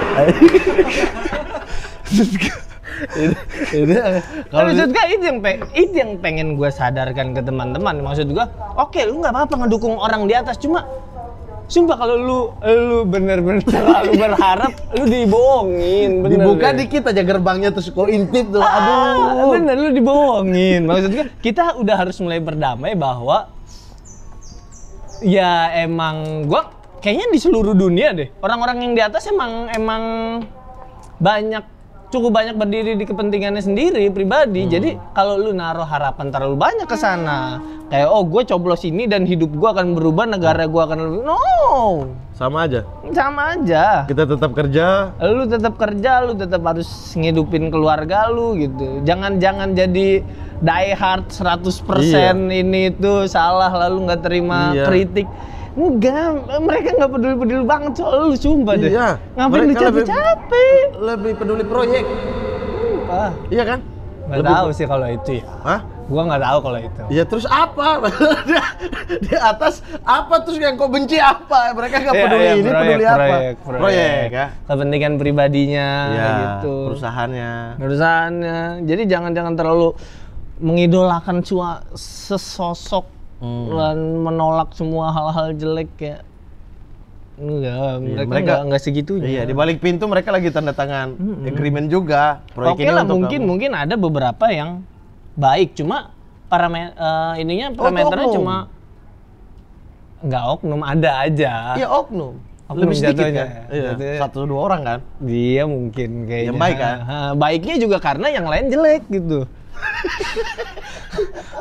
kalau maksud gue itu yang pe itu yang pengen gue sadarkan ke teman-teman maksud gue oke okay, lu nggak apa-apa ngedukung orang di atas cuma Sumpah kalau lu lu bener-bener terlalu berharap lu dibohongin. Bener Dibuka deh. dikit aja gerbangnya terus kok intip tuh. Ah, aduh. Bener lu dibohongin. maksud gue kita udah harus mulai berdamai bahwa ya emang gue kayaknya di seluruh dunia deh orang-orang yang di atas emang emang banyak cukup banyak berdiri di kepentingannya sendiri pribadi. Hmm. Jadi kalau lu naruh harapan terlalu banyak ke sana, kayak oh gue coblos ini dan hidup gue akan berubah, negara gue akan lebih no. Sama aja. Sama aja. Kita tetap kerja. Lu tetap kerja, lu tetap harus ngidupin keluarga lu gitu. Jangan jangan jadi die hard 100% iya. ini itu salah lalu nggak terima iya. kritik. Enggak, mereka nggak peduli-peduli banget soal lu, sumpah deh. Iya. Ngapain lu capek Lebih, peduli proyek. Sumpah. Iya kan? nggak tahu sih kalau itu ya. Hah? Gua nggak tahu kalau itu. Ya terus apa? di atas apa terus yang kok benci apa? Mereka nggak iya, iya, peduli ya, ya, ini proyek, peduli proyek, apa? Proyek, proyek, proyek ya. Kepentingan pribadinya ya, gitu. Perusahaannya. Perusahaannya. Jadi jangan-jangan terlalu mengidolakan cua sesosok hmm. dan menolak semua hal-hal jelek kayak Enggak, iya, mereka, mereka enggak, enggak segitunya. Iya, di balik pintu mereka lagi tanda tangan hmm agreement juga. Proyek Oke okay lah, mungkin kamu. mungkin ada beberapa yang baik, cuma parameter uh, ininya parameternya oh, cuma enggak oknum ada aja. Iya, oknum. oknum Lebih sedikit kan? Iya. Satu dua orang kan? Dia mungkin kayaknya. Yang baik kan? Ha, baiknya juga karena yang lain jelek gitu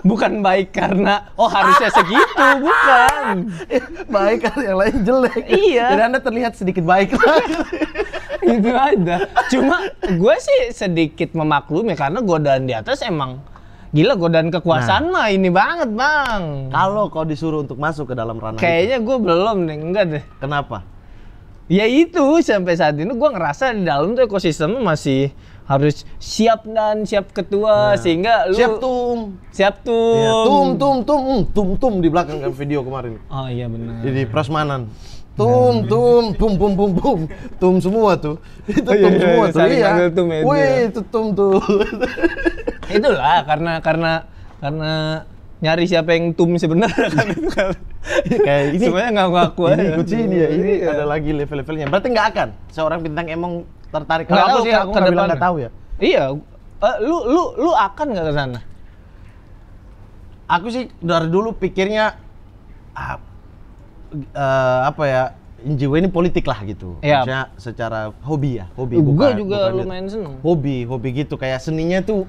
bukan baik karena oh harusnya segitu bukan baik karena yang lain jelek iya dan anda terlihat sedikit baik itu ada cuma gue sih sedikit memaklumi karena godaan di atas emang gila godaan kekuasaan nah. mah ini banget bang kalau kau disuruh untuk masuk ke dalam ranah kayaknya gue belum nih enggak deh kenapa ya itu sampai saat ini gue ngerasa di dalam tuh ekosistem masih harus siap dan siap ketua nah. sehingga lu siap tum siap tum ya, tum tum tum tum tum di belakang kan video kemarin oh iya benar jadi prasmanan tum tum pum pum pum pum tum semua tuh itu tum oh, iya, iya, semua iya, tuh iya tum ya, wih itu tum tuh itulah karena karena karena nyari siapa yang tum sebenarnya kan kan. Kayak ini semuanya nggak ngaku aja. Kan. Ini ikut sini ya. Ini iya. ada lagi level-levelnya. Berarti nggak akan seorang bintang emang tertarik. Kalau aku sih aku nggak bilang nggak tahu ya. Iya. Uh, lu lu lu akan nggak ke sana? Aku sih dari dulu pikirnya uh, uh, apa ya jiwa ini politik lah gitu. Iya. Maksudnya secara hobi ya, hobi gua bukan. juga bukan lumayan seneng. Hobi, hobi gitu kayak seninya tuh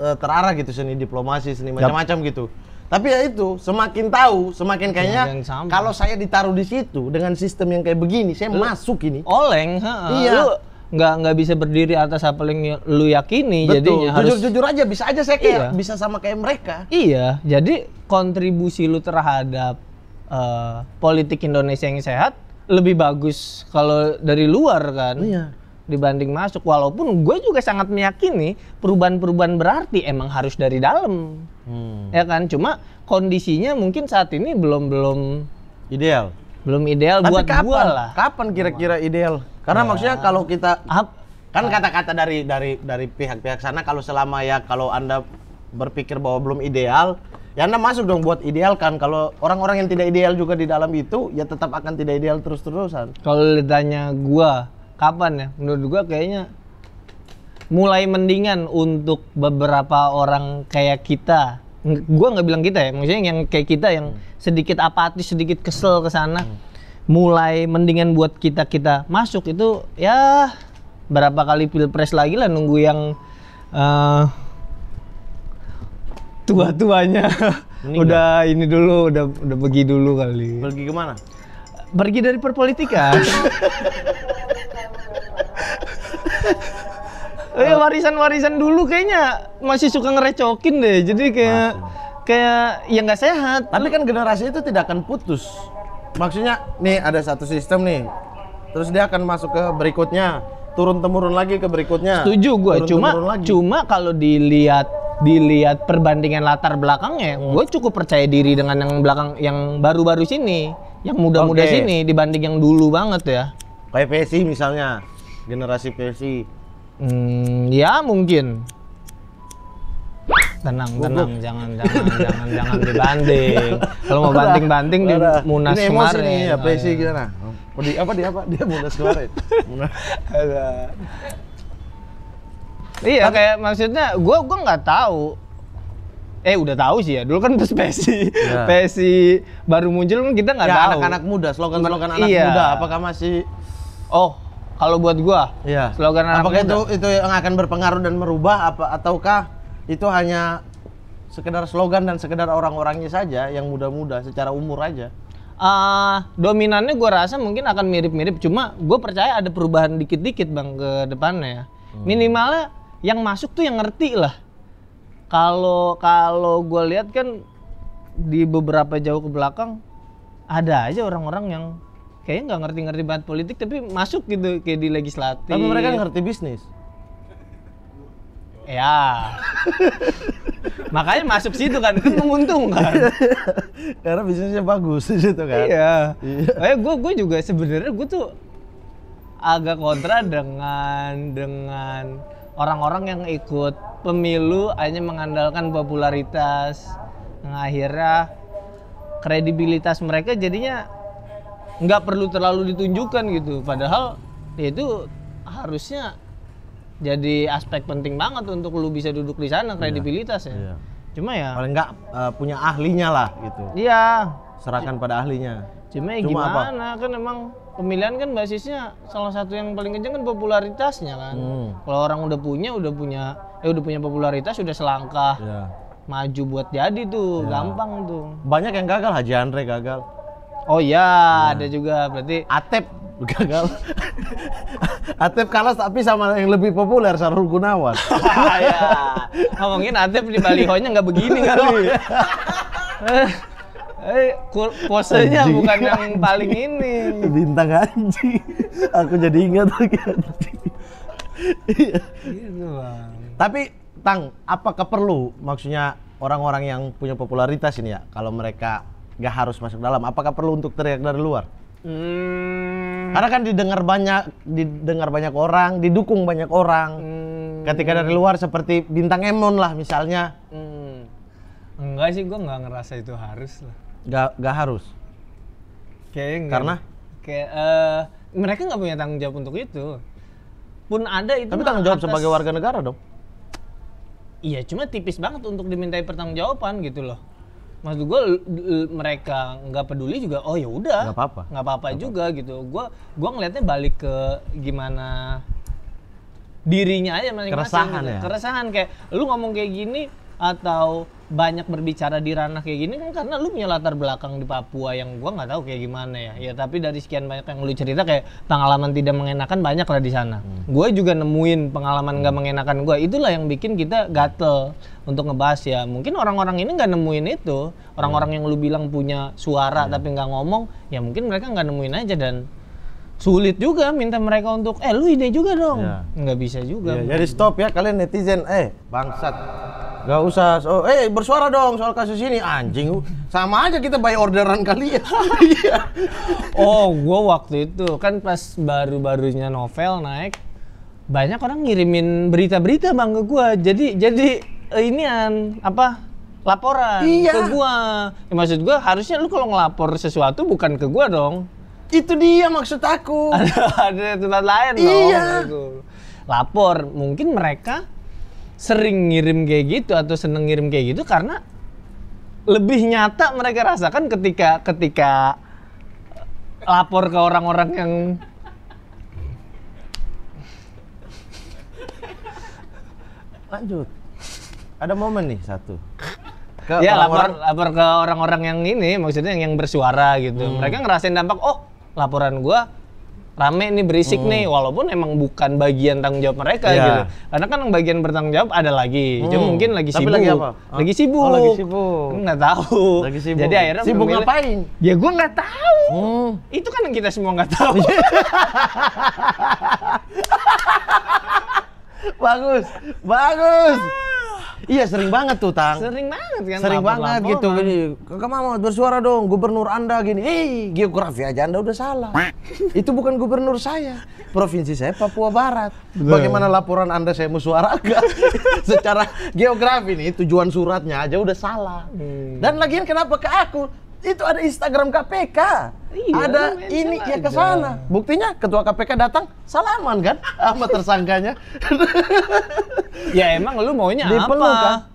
eh, terarah gitu seni diplomasi, seni macam-macam gitu. Tapi ya itu, semakin tahu, semakin kayaknya kalau saya ditaruh di situ dengan sistem yang kayak begini, saya lu, masuk ini. Oleng, ha, Iya. Lu nggak nggak bisa berdiri atas apa yang lu yakini Betul. jadinya harus jujur jujur aja bisa aja saya kayak iya. bisa sama kayak mereka iya jadi kontribusi lu terhadap uh, politik Indonesia yang sehat lebih bagus kalau dari luar kan iya dibanding masuk walaupun gue juga sangat meyakini perubahan-perubahan berarti emang harus dari dalam hmm. ya kan cuma kondisinya mungkin saat ini belum belum ideal belum ideal Tapi buat kapan, gua lah kapan kira-kira ideal karena ya. maksudnya kalau kita Ap, kan kata-kata dari dari dari pihak-pihak sana kalau selama ya kalau anda berpikir bahwa belum ideal ya anda masuk dong buat ideal kan kalau orang-orang yang tidak ideal juga di dalam itu ya tetap akan tidak ideal terus-terusan kalau ditanya gua kapan ya menurut gua kayaknya mulai mendingan untuk beberapa orang kayak kita gue nggak bilang kita ya maksudnya yang kayak kita yang hmm. sedikit apatis sedikit kesel ke sana hmm. mulai mendingan buat kita kita masuk itu ya berapa kali pilpres lagi lah nunggu yang uh, eh, tua tuanya udah ini dulu udah udah pergi dulu kali pergi kemana pergi dari perpolitikan eh, warisan-warisan dulu kayaknya masih suka ngerecokin deh. Jadi kayak masih. kayak yang nggak sehat. Tapi kan generasi itu tidak akan putus. Maksudnya nih ada satu sistem nih. Terus dia akan masuk ke berikutnya, turun temurun lagi ke berikutnya. Setuju gue. Cuma cuma kalau dilihat dilihat perbandingan latar belakangnya, hmm. gue cukup percaya diri dengan yang belakang yang baru-baru sini, yang muda-muda okay. sini dibanding yang dulu banget ya. Kayak PSI misalnya, generasi PSI Hmm, ya mungkin. Tenang, tenang, jangan, jangan, jangan, jangan dibanding. Kalau mau banting-banting di Munas ini kemarin. Ini apa sih nah? Oh, di apa dia apa dia Munas kemarin. Munas. iya, Tapi, kayak maksudnya, gue gue nggak tahu. Eh udah tahu sih ya, dulu kan pas PSI, ya. PSI baru muncul kan kita nggak ya, tahu. anak-anak muda, slogan-slogan iya. anak iya. muda, apakah masih Oh, kalau buat gua, iya. slogan anak Apakah muda. itu itu yang akan berpengaruh dan merubah apa ataukah itu hanya sekedar slogan dan sekedar orang-orangnya saja yang muda-muda secara umur aja? Uh, dominannya gue rasa mungkin akan mirip-mirip, cuma gue percaya ada perubahan dikit-dikit bang ke depannya. Ya. Hmm. Minimalnya yang masuk tuh yang ngerti lah. Kalau kalau gue lihat kan di beberapa jauh ke belakang ada aja orang-orang yang kayaknya nggak ngerti-ngerti banget politik tapi masuk gitu kayak di legislatif. Tapi mereka ngerti bisnis. Ya. Makanya masuk situ kan, kan menguntungkan. Karena bisnisnya bagus di situ kan. Iya. iya. Kayak gue gue juga sebenarnya gue tuh agak kontra dengan dengan orang-orang yang ikut pemilu hanya mengandalkan popularitas. Nah, akhirnya kredibilitas mereka jadinya nggak perlu terlalu ditunjukkan gitu padahal ya itu harusnya jadi aspek penting banget untuk lu bisa duduk di sana iya. kredibilitas ya. Iya. Cuma ya paling nggak uh, punya ahlinya lah gitu. Iya. Serahkan pada ahlinya. Cuma, ya Cuma gimana apa? kan emang pemilihan kan basisnya salah satu yang paling kenceng kan popularitasnya kan. Hmm. Kalau orang udah punya udah punya eh udah punya popularitas udah selangkah. iya. Maju buat jadi tuh, iya. gampang tuh. Banyak yang gagal Haji Andre gagal. Oh iya, nah. ada juga. Berarti Atep gagal. Atep kalah tapi sama yang lebih populer Sarul Gunawan. ya. Ngomongin Atep di balihonya nggak begini kali. Iya. Eh, posenya anji, bukan yang paling ini. Bintang anjing. Aku jadi ingat lagi iya. Gitu Tapi Tang, apakah perlu maksudnya orang-orang yang punya popularitas ini ya, kalau mereka gak harus masuk dalam. Apakah perlu untuk teriak dari luar? Hmm. Karena kan didengar banyak, didengar banyak orang, didukung banyak orang. Hmm. Ketika dari luar seperti bintang Emon lah misalnya. Hmm. Enggak sih, gue nggak ngerasa itu harus lah. Gak, gak harus. Kayaknya Karena? Kayak uh, mereka nggak punya tanggung jawab untuk itu. Pun ada itu. Tapi tanggung jawab atas... sebagai warga negara dong. Iya, cuma tipis banget untuk dimintai pertanggungjawaban gitu loh maksud gue mereka nggak peduli juga oh ya udah nggak apa-apa nggak apa-apa juga apa. gitu gue gue ngelihatnya balik ke gimana dirinya aja masing-masing keresahan gitu. ya keresahan kayak lu ngomong kayak gini atau banyak berbicara di ranah kayak gini kan karena lu punya latar belakang di Papua yang gua nggak tahu kayak gimana ya. Ya tapi dari sekian banyak yang lu cerita kayak pengalaman tidak mengenakan banyak lah di sana. Hmm. Gue juga nemuin pengalaman nggak mengenakan gue. Itulah yang bikin kita gatel untuk ngebahas ya. Mungkin orang-orang ini nggak nemuin itu. Orang-orang hmm. yang lu bilang punya suara hmm. tapi nggak ngomong, ya mungkin mereka nggak nemuin aja dan sulit juga minta mereka untuk eh lu ide juga dong ya. nggak bisa juga ya, jadi stop ya kalian netizen eh bangsat nggak usah so, eh bersuara dong soal kasus ini anjing sama aja kita buy orderan kali ya oh gua waktu itu kan pas baru-barunya novel naik banyak orang ngirimin berita-berita bang ke gua jadi jadi ini eh, inian apa laporan iya. ke gua ya, maksud gua harusnya lu kalau ngelapor sesuatu bukan ke gua dong itu dia maksud aku. ada, ada tempat lain iya. Gitu. Lapor, mungkin mereka sering ngirim kayak gitu atau seneng ngirim kayak gitu karena lebih nyata mereka rasakan ketika ketika lapor ke orang-orang yang lanjut ada momen nih satu ke ya lapor lapor ke orang-orang yang ini maksudnya yang bersuara gitu hmm. mereka ngerasain dampak oh laporan gue rame nih berisik hmm. nih walaupun emang bukan bagian tanggung jawab mereka yeah. gitu karena kan bagian bertanggung jawab ada lagi hmm. cuma mungkin lagi Tapi sibuk lagi, apa? Huh? lagi sibuk oh, lagi sibuk nggak tahu lagi sibuk. jadi akhirnya sibuk memilih, ngapain ya gue nggak tahu hmm. itu kan yang kita semua nggak tahu bagus bagus ah. Iya sering banget tuh Tang. Sering banget kan. Sering lapor, banget lapor, gitu man. gini. Kakak mau bersuara dong, gubernur Anda gini. Hei, geografi aja Anda udah salah. Itu bukan gubernur saya. Provinsi saya Papua Barat. Bagaimana laporan Anda saya mau suara musuarakan secara geografi nih tujuan suratnya aja udah salah. Hmm. Dan lagian kenapa ke aku? itu ada Instagram KPK. Iya, ada ini ya ke sana. Buktinya ketua KPK datang salaman kan sama tersangkanya. ya emang lu maunya Dipeluk, apa? Kan?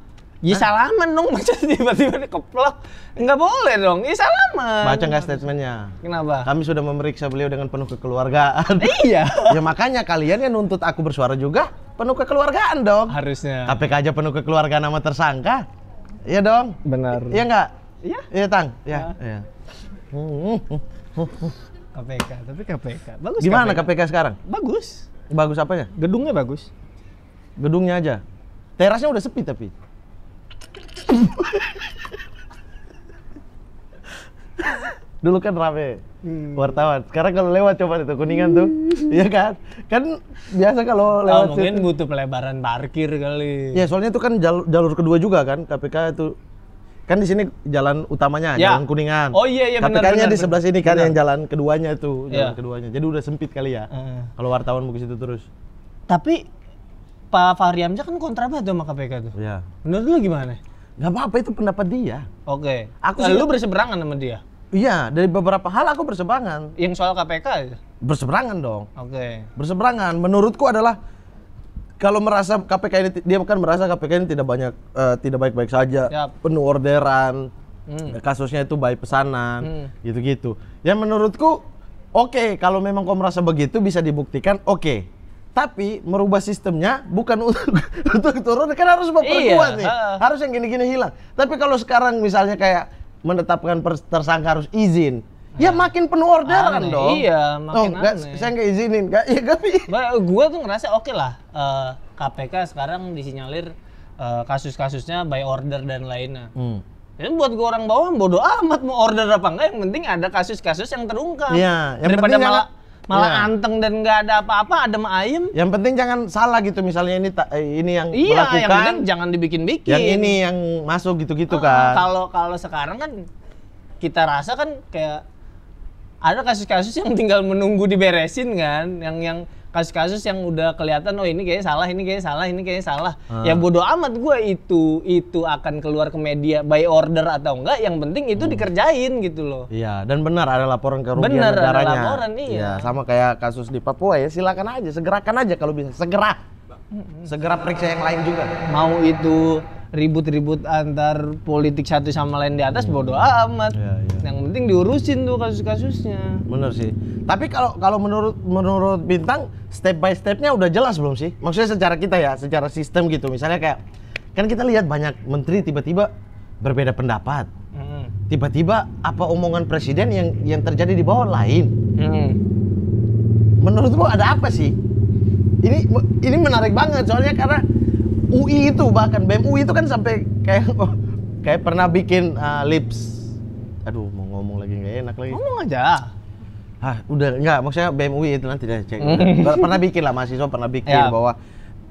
Ya salaman dong, baca tiba-tiba dikeplok. Enggak boleh dong, ya salaman. Baca nggak statementnya? Kenapa? Kami sudah memeriksa beliau dengan penuh kekeluargaan. iya. ya makanya kalian yang nuntut aku bersuara juga penuh kekeluargaan dong. Harusnya. KPK aja penuh kekeluargaan sama tersangka. Iya dong. Benar. Iya enggak. Iya. Iya, Tang. Iya. Iya. KPK, iya. tapi KPK. Bagus Gimana KPK. KPK sekarang? Bagus. Bagus apanya? Gedungnya bagus. Gedungnya aja. Terasnya udah sepi tapi. Dulu kan rame hmm. wartawan. Sekarang kalau lewat coba itu kuningan tuh, iya kan? Kan biasa kalau oh, lewat. Oh, mungkin situ. butuh pelebaran parkir kali. Ya soalnya itu kan jalur, jalur kedua juga kan, KPK itu kan di sini jalan utamanya ya. jalan kuningan. Oh iya iya Tapi kayaknya di sebelah sini kan yang jalan keduanya itu jalan ya. keduanya. Jadi udah sempit kali ya. Uh. Kalau wartawan mau ke situ terus. Tapi Pak Fahri Hamzah kan kontra banget sama KPK tuh. Iya. Menurut lu gimana? Gak apa-apa itu pendapat dia. Oke. Okay. Aku selalu berseberangan sama dia. Iya, dari beberapa hal aku berseberangan. Yang soal KPK? Berseberangan dong. Oke. Okay. Berseberangan. Menurutku adalah kalau merasa KPK ini dia kan merasa KPK ini tidak banyak uh, tidak baik-baik saja, Yap. penuh orderan, hmm. kasusnya itu baik pesanan, hmm. gitu-gitu. Ya menurutku oke okay, kalau memang kau merasa begitu bisa dibuktikan oke. Okay. Tapi merubah sistemnya bukan untuk, untuk turun kan harus memperkuat iya, nih, uh. harus yang gini-gini hilang. Tapi kalau sekarang misalnya kayak menetapkan tersangka harus izin, Ya makin penuh orderan aneh, dong. Iya, makin oh, gak, Saya nggak izinin, Gak, Ya gak. gua tuh ngerasa oke okay lah. Uh, eh, KPK sekarang disinyalir uh, kasus-kasusnya by order dan lainnya. Hmm. Ya, buat gua orang bawah bodoh amat mau order apa enggak. Yang penting ada kasus-kasus yang terungkap. Iya. Yang Daripada malah jangan, malah ya. anteng dan nggak ada apa-apa, ada ayem. Yang penting jangan salah gitu misalnya ini eh, ini yang iya, melakukan. Iya, yang jangan dibikin-bikin. Yang ini yang masuk gitu-gitu uh, kan. Kalau kalau sekarang kan kita rasa kan kayak ada kasus-kasus yang tinggal menunggu diberesin kan, yang yang kasus-kasus yang udah kelihatan oh ini kayaknya salah, ini kayaknya salah, ini kayaknya salah. Hmm. Ya ah. bodoh amat gue itu itu akan keluar ke media by order atau enggak, yang penting itu hmm. dikerjain gitu loh. Iya, dan benar ada laporan ke rumah negaranya. Benar, ada laporan iya. Ya, sama kayak kasus di Papua ya, silakan aja, segerakan aja kalau bisa, segera segera periksa yang lain juga mau itu ribut-ribut antar politik satu sama lain di atas bodo mm. amat. Ya, ya. Yang penting diurusin tuh kasus-kasusnya. Bener sih. Tapi kalau kalau menurut menurut bintang step by stepnya udah jelas belum sih? Maksudnya secara kita ya, secara sistem gitu. Misalnya kayak kan kita lihat banyak menteri tiba-tiba berbeda pendapat. Tiba-tiba hmm. apa omongan presiden yang yang terjadi di bawah lain. Hmm. Menurutmu ada apa sih? ini ini menarik banget soalnya karena UI itu bahkan BEM UI itu kan sampai kayak oh, kayak pernah bikin uh, lips aduh mau ngomong lagi nggak enak lagi ngomong aja ah udah nggak maksudnya BEM UI itu nanti deh cek hmm. pernah bikin lah mahasiswa pernah bikin ya. bahwa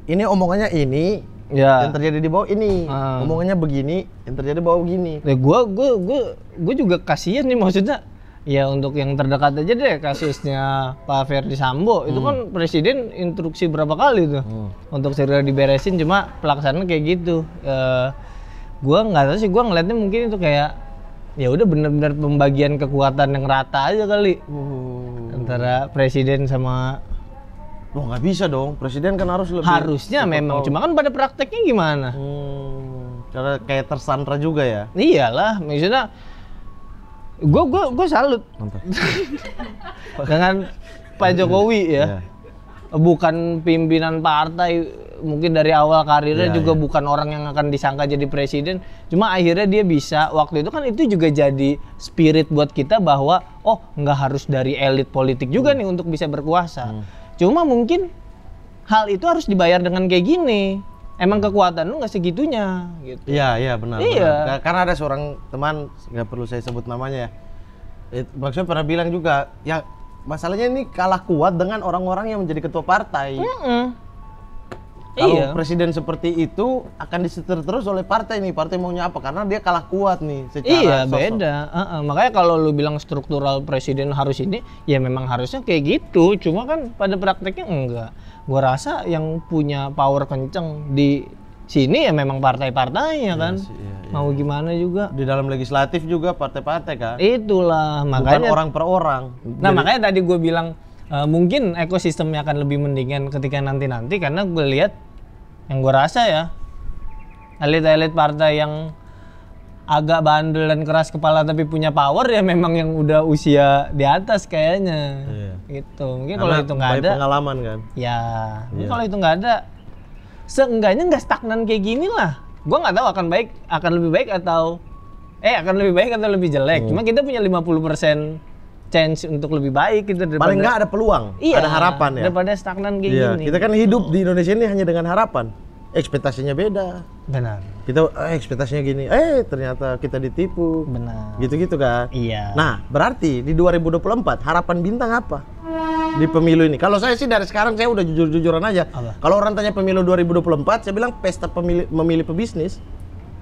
ini omongannya ini ya. yang terjadi di bawah ini hmm. omongannya begini yang terjadi di bawah begini ya gua gua gua gua juga kasihan nih maksudnya Ya untuk yang terdekat aja deh kasusnya Pak Ferdi Sambo hmm. itu kan presiden instruksi berapa kali tuh hmm. untuk segera diberesin cuma pelaksanaan kayak gitu. Uh, gua nggak tahu sih gua ngeliatnya mungkin itu kayak ya udah bener-bener pembagian kekuatan yang rata aja kali uh. antara presiden sama lo nggak bisa dong, presiden kan harus lebih harusnya memang, tahu. cuma kan pada prakteknya gimana? Hmm, cara kayak tersandra juga ya? Iyalah, maksudnya Gue gue gue salut dengan Pak Jokowi ya. Yeah. Bukan pimpinan partai, mungkin dari awal karirnya yeah, juga yeah. bukan orang yang akan disangka jadi presiden. Cuma akhirnya dia bisa waktu itu kan itu juga jadi spirit buat kita bahwa oh nggak harus dari elit politik juga hmm. nih untuk bisa berkuasa. Hmm. Cuma mungkin hal itu harus dibayar dengan kayak gini emang kekuatan lu nggak segitunya gitu. Iya iya benar. Iya. Benar. Karena ada seorang teman nggak perlu saya sebut namanya ya. maksudnya pernah bilang juga ya masalahnya ini kalah kuat dengan orang-orang yang menjadi ketua partai. Mm -mm. Kalau iya. presiden seperti itu akan disetir terus oleh partai nih. Partai maunya apa? Karena dia kalah kuat nih secara Iya, sosok. beda. Uh -uh. Makanya kalau lu bilang struktural presiden harus ini, ya memang harusnya kayak gitu. Cuma kan pada prakteknya enggak. Gua rasa yang punya power kenceng di sini ya memang partai-partainya iya kan. Yes, iya, iya. Mau iya. gimana juga. Di dalam legislatif juga partai-partai kan. Itulah, makanya Bukan orang per orang. Nah, Jadi, makanya tadi gue bilang uh, mungkin ekosistemnya akan lebih mendingan ketika nanti-nanti karena gue lihat yang gue rasa ya elit-elit partai yang agak bandel dan keras kepala tapi punya power ya memang yang udah usia di atas kayaknya iya. gitu mungkin kalau itu nggak ada pengalaman kan ya iya. kalau itu nggak ada seenggaknya nggak stagnan kayak gini lah gue nggak tahu akan baik akan lebih baik atau eh akan lebih baik atau lebih jelek hmm. cuma kita punya 50 persen change untuk lebih baik gitu daripada paling nggak ada peluang iya, ada harapan ya daripada stagnan kayak iya, gini kita kan hidup di Indonesia ini hanya dengan harapan ekspektasinya beda benar kita eh, ekspektasinya gini eh ternyata kita ditipu benar gitu-gitu kan iya nah berarti di 2024 harapan bintang apa di pemilu ini. Kalau saya sih dari sekarang saya udah jujur-jujuran aja. Kalau orang tanya pemilu 2024, saya bilang pesta pemilih memilih pebisnis.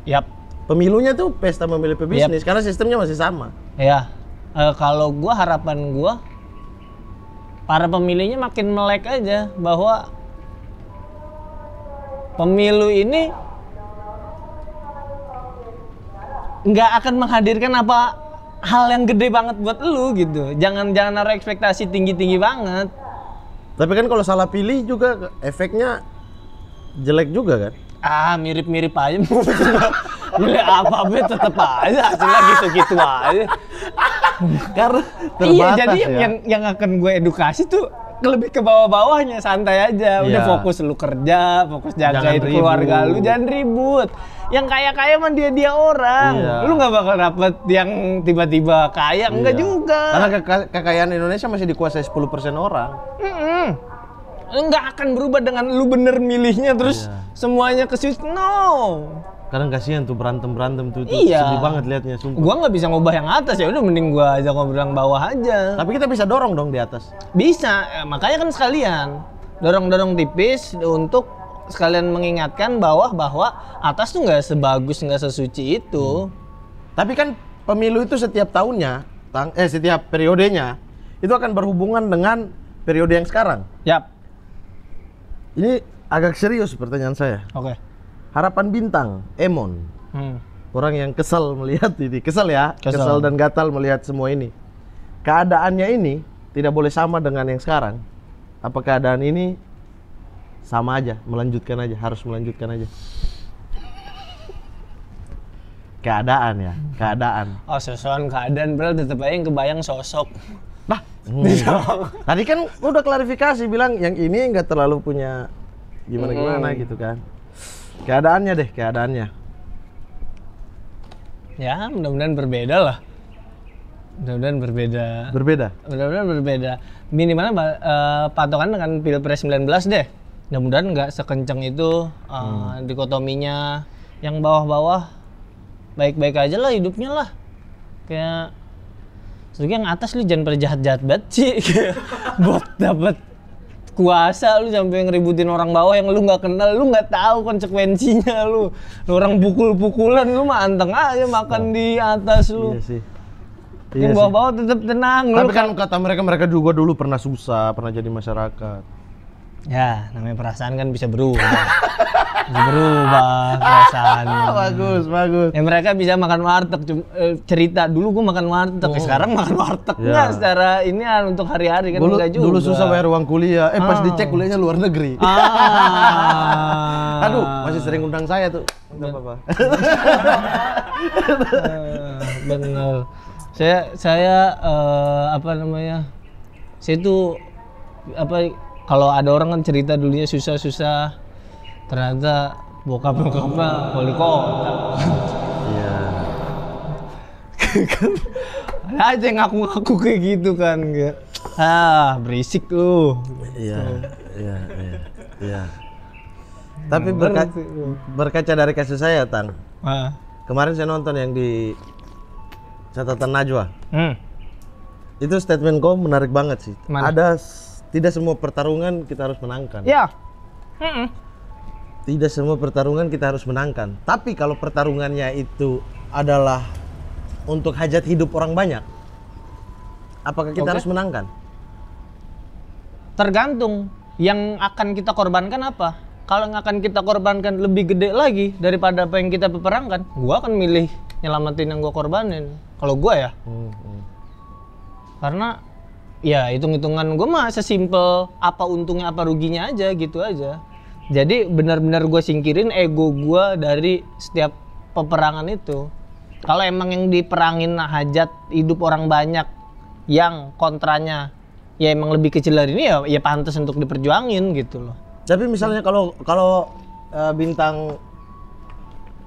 Yap. Pemilunya tuh pesta memilih pebisnis yep. karena sistemnya masih sama. Iya uh, kalau gue harapan gue para pemilihnya makin melek aja bahwa pemilu ini nggak akan menghadirkan apa hal yang gede banget buat lu gitu. Jangan jangan naruh ekspektasi tinggi-tinggi banget. Tapi kan kalau salah pilih juga efeknya jelek juga kan? ah mirip-mirip aja mulai apa be tetap aja hasilnya gitu-gitu aja karena iya jadi ya. yang yang akan gue edukasi tuh lebih ke bawah-bawahnya santai aja udah yeah. fokus lu kerja fokus jaga jangan keluarga lu jangan ribut yang kaya-kaya mah dia-dia orang yeah. lu nggak bakal dapet yang tiba-tiba kaya yeah. enggak iya. juga karena ke kekayaan Indonesia masih dikuasai 10% orang mm -mm enggak akan berubah dengan lu bener milihnya terus iya. semuanya ke situ no kadang kasihan tuh berantem berantem tuh, tuh iya. sedih banget liatnya sumpah gua nggak bisa ngubah yang atas ya udah mending gua aja ngobrol yang bawah aja tapi kita bisa dorong dong di atas bisa eh, makanya kan sekalian dorong dorong tipis untuk sekalian mengingatkan bawah bahwa atas tuh nggak sebagus nggak sesuci itu hmm. tapi kan pemilu itu setiap tahunnya eh setiap periodenya itu akan berhubungan dengan periode yang sekarang yap ini agak serius pertanyaan saya. Oke. Okay. Harapan bintang, Emon. Hmm. Orang yang kesal melihat ini, kesal ya, kesal. kesal dan gatal melihat semua ini. Keadaannya ini tidak boleh sama dengan yang sekarang. Apa keadaan ini sama aja, melanjutkan aja, harus melanjutkan aja. Keadaan ya, keadaan. Oh, sosokan keadaan berarti tetap aja yang kebayang sosok Nah, tadi kan udah klarifikasi bilang yang ini nggak terlalu punya gimana gimana hmm. gitu kan. Keadaannya deh, keadaannya. Ya, mudah-mudahan berbeda lah. Mudah-mudahan berbeda. Berbeda. Mudah-mudahan berbeda. Minimal uh, patokan dengan Pilpres 19 deh. Mudah-mudahan nggak sekencang itu uh, hmm. dikotominya yang bawah-bawah baik-baik aja lah hidupnya lah. Kayak Sedangkan yang atas lu jangan pada jahat-jahat banget sih. Buat dapat kuasa lu sampai ngeributin orang bawah yang lu nggak kenal, lu nggak tahu konsekuensinya lu. lu orang pukul-pukulan lu manteng aja makan di atas lu. Iya sih. Iya yang bawah-bawah tetap tenang. Tapi lu kan, kan kata mereka mereka juga dulu pernah susah, pernah jadi masyarakat. Ya, namanya perasaan kan bisa berubah. bisa berubah perasaan. bagus, bagus. Ya mereka bisa makan warteg eh, cerita dulu gue makan warteg, ya oh. sekarang makan warteg ya. enggak secara ini ah, untuk hari-hari kan dulu, juga. Dulu susah bayar uang kuliah, eh ah. pas dicek kuliahnya luar negeri. Ah. Aduh, masih sering undang saya tuh. Enggak apa-apa. Benar. Saya saya uh, apa namanya? Saya tuh apa kalau ada orang kan cerita dulunya susah-susah ternyata bokap bokapnya wali kota iya ada aja yang ngaku-ngaku kayak gitu kan kayak ah berisik lu iya gitu. iya, iya iya tapi berka berkaca dari kasus saya Tan ah. kemarin saya nonton yang di catatan Najwa hmm. itu statement kau menarik banget sih Mana? ada tidak semua pertarungan kita harus menangkan. Ya. Mm -mm. Tidak semua pertarungan kita harus menangkan. Tapi kalau pertarungannya itu adalah untuk hajat hidup orang banyak, apakah kita okay. harus menangkan? Tergantung yang akan kita korbankan apa. Kalau yang akan kita korbankan lebih gede lagi daripada apa yang kita peperangkan, gua akan milih nyelamatin yang gua korbanin. Kalau gua ya. Hmm, hmm. Karena ya hitung-hitungan gue mah sesimpel apa untungnya apa ruginya aja gitu aja jadi benar-benar gue singkirin ego gue dari setiap peperangan itu kalau emang yang diperangin hajat hidup orang banyak yang kontranya ya emang lebih kecil dari ini ya ya pantas untuk diperjuangin gitu loh tapi misalnya kalau kalau eh, bintang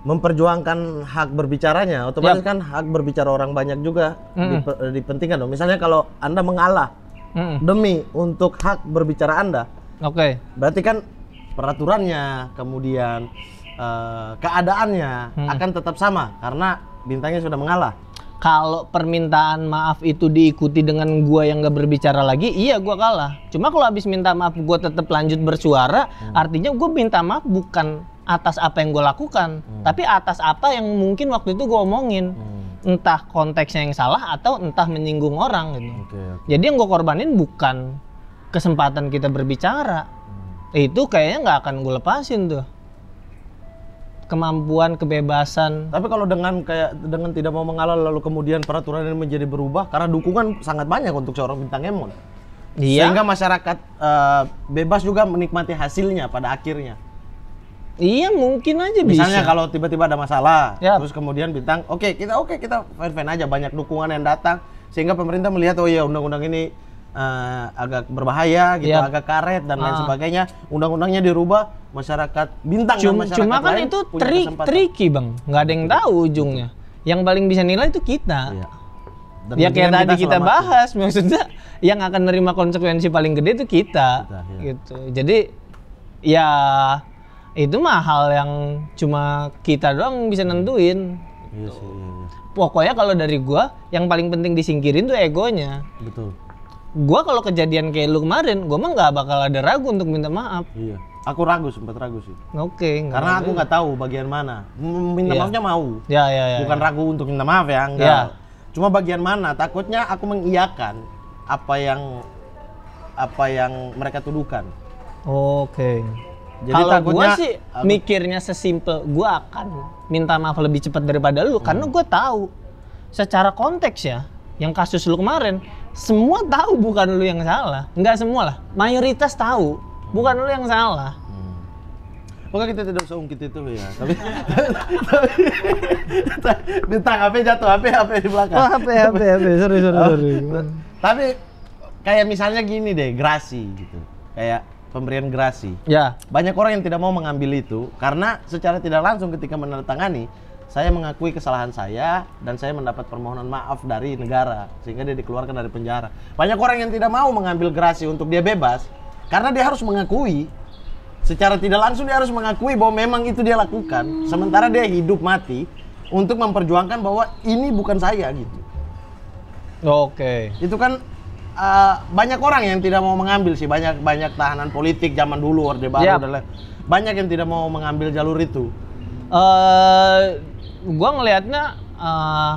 memperjuangkan hak berbicaranya, otomatis yep. kan hak berbicara orang banyak juga mm. dipentingkan dong. Misalnya kalau Anda mengalah mm. demi untuk hak berbicara Anda. Oke. Okay. Berarti kan peraturannya, kemudian uh, keadaannya mm. akan tetap sama karena bintangnya sudah mengalah. Kalau permintaan maaf itu diikuti dengan gua yang gak berbicara lagi, iya gua kalah. Cuma kalau habis minta maaf gua tetap lanjut bersuara, hmm. artinya gua minta maaf bukan atas apa yang gue lakukan, hmm. tapi atas apa yang mungkin waktu itu gue omongin. Hmm. Entah konteksnya yang salah atau entah menyinggung orang gitu. Okay, okay. Jadi yang gue korbanin bukan kesempatan kita berbicara. Hmm. Itu kayaknya nggak akan gue lepasin tuh. Kemampuan, kebebasan. Tapi kalau dengan kayak dengan tidak mau mengalah lalu kemudian peraturan ini menjadi berubah karena dukungan sangat banyak untuk seorang bintang Emon. Iya. Sehingga masyarakat uh, bebas juga menikmati hasilnya pada akhirnya. Iya mungkin aja Misalnya bisa. Misalnya kalau tiba-tiba ada masalah, ya. terus kemudian bintang, oke okay, kita oke okay, kita fan-fan aja banyak dukungan yang datang sehingga pemerintah melihat oh ya undang-undang ini uh, agak berbahaya gitu, ya. agak karet dan lain ah. sebagainya. Undang-undangnya dirubah, masyarakat bintang cuma, masyarakat cuma kan itu tri tricky bang, nggak ada yang tahu ujungnya. Yang paling bisa nilai itu kita. Ya, dan ya kayak tadi kita, kita bahas, maksudnya yang akan menerima konsekuensi paling gede itu kita, kita ya. gitu. Jadi ya itu mah hal yang cuma kita doang bisa nentuin iya sih, iya, iya. pokoknya kalau dari gua yang paling penting disingkirin tuh egonya betul gua kalau kejadian kayak lu kemarin gua mah nggak bakal ada ragu untuk minta maaf iya aku ragu sempat ragu sih oke okay, karena aku nggak tahu bagian mana minta yeah. maafnya mau ya yeah, ya bukan yeah. ragu untuk minta maaf ya enggak yeah. cuma bagian mana takutnya aku mengiyakan apa yang apa yang mereka tuduhkan oke okay. Jadi kalau gue sih aku... mikirnya sesimpel gue akan minta maaf lebih cepat daripada lu hmm. karena gue tahu secara konteks ya yang kasus lu kemarin semua tahu bukan lu yang salah nggak semua lah mayoritas tahu bukan lu yang salah hmm. Pokoknya kita tidak usah ungkit itu ya. Tapi tapi bintang HP jatuh, HP HP di belakang. Oh, HP HP HP. Sorry sorry sorry. Tapi kayak misalnya gini deh, Grasi gitu. Kayak pemberian gerasi. Ya. Banyak orang yang tidak mau mengambil itu karena secara tidak langsung ketika menandatangani saya mengakui kesalahan saya dan saya mendapat permohonan maaf dari negara sehingga dia dikeluarkan dari penjara. Banyak orang yang tidak mau mengambil gerasi untuk dia bebas karena dia harus mengakui secara tidak langsung dia harus mengakui bahwa memang itu dia lakukan sementara dia hidup mati untuk memperjuangkan bahwa ini bukan saya gitu. Oke. Itu kan uh, banyak orang yang tidak mau mengambil sih banyak banyak tahanan politik zaman dulu orde baru yep. dan banyak yang tidak mau mengambil jalur itu uh, gua ngelihatnya uh,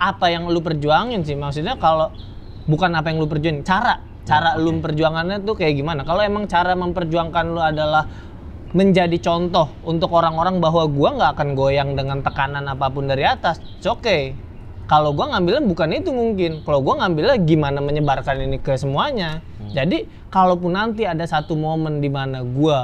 apa yang lu perjuangin sih maksudnya kalau bukan apa yang lu perjuangin cara cara ya, lu perjuangannya tuh kayak gimana kalau emang cara memperjuangkan lu adalah menjadi contoh untuk orang-orang bahwa gua nggak akan goyang dengan tekanan apapun dari atas oke okay kalau gue ngambilnya bukan itu mungkin kalau gue ngambilnya gimana menyebarkan ini ke semuanya hmm. jadi kalaupun nanti ada satu momen di mana gue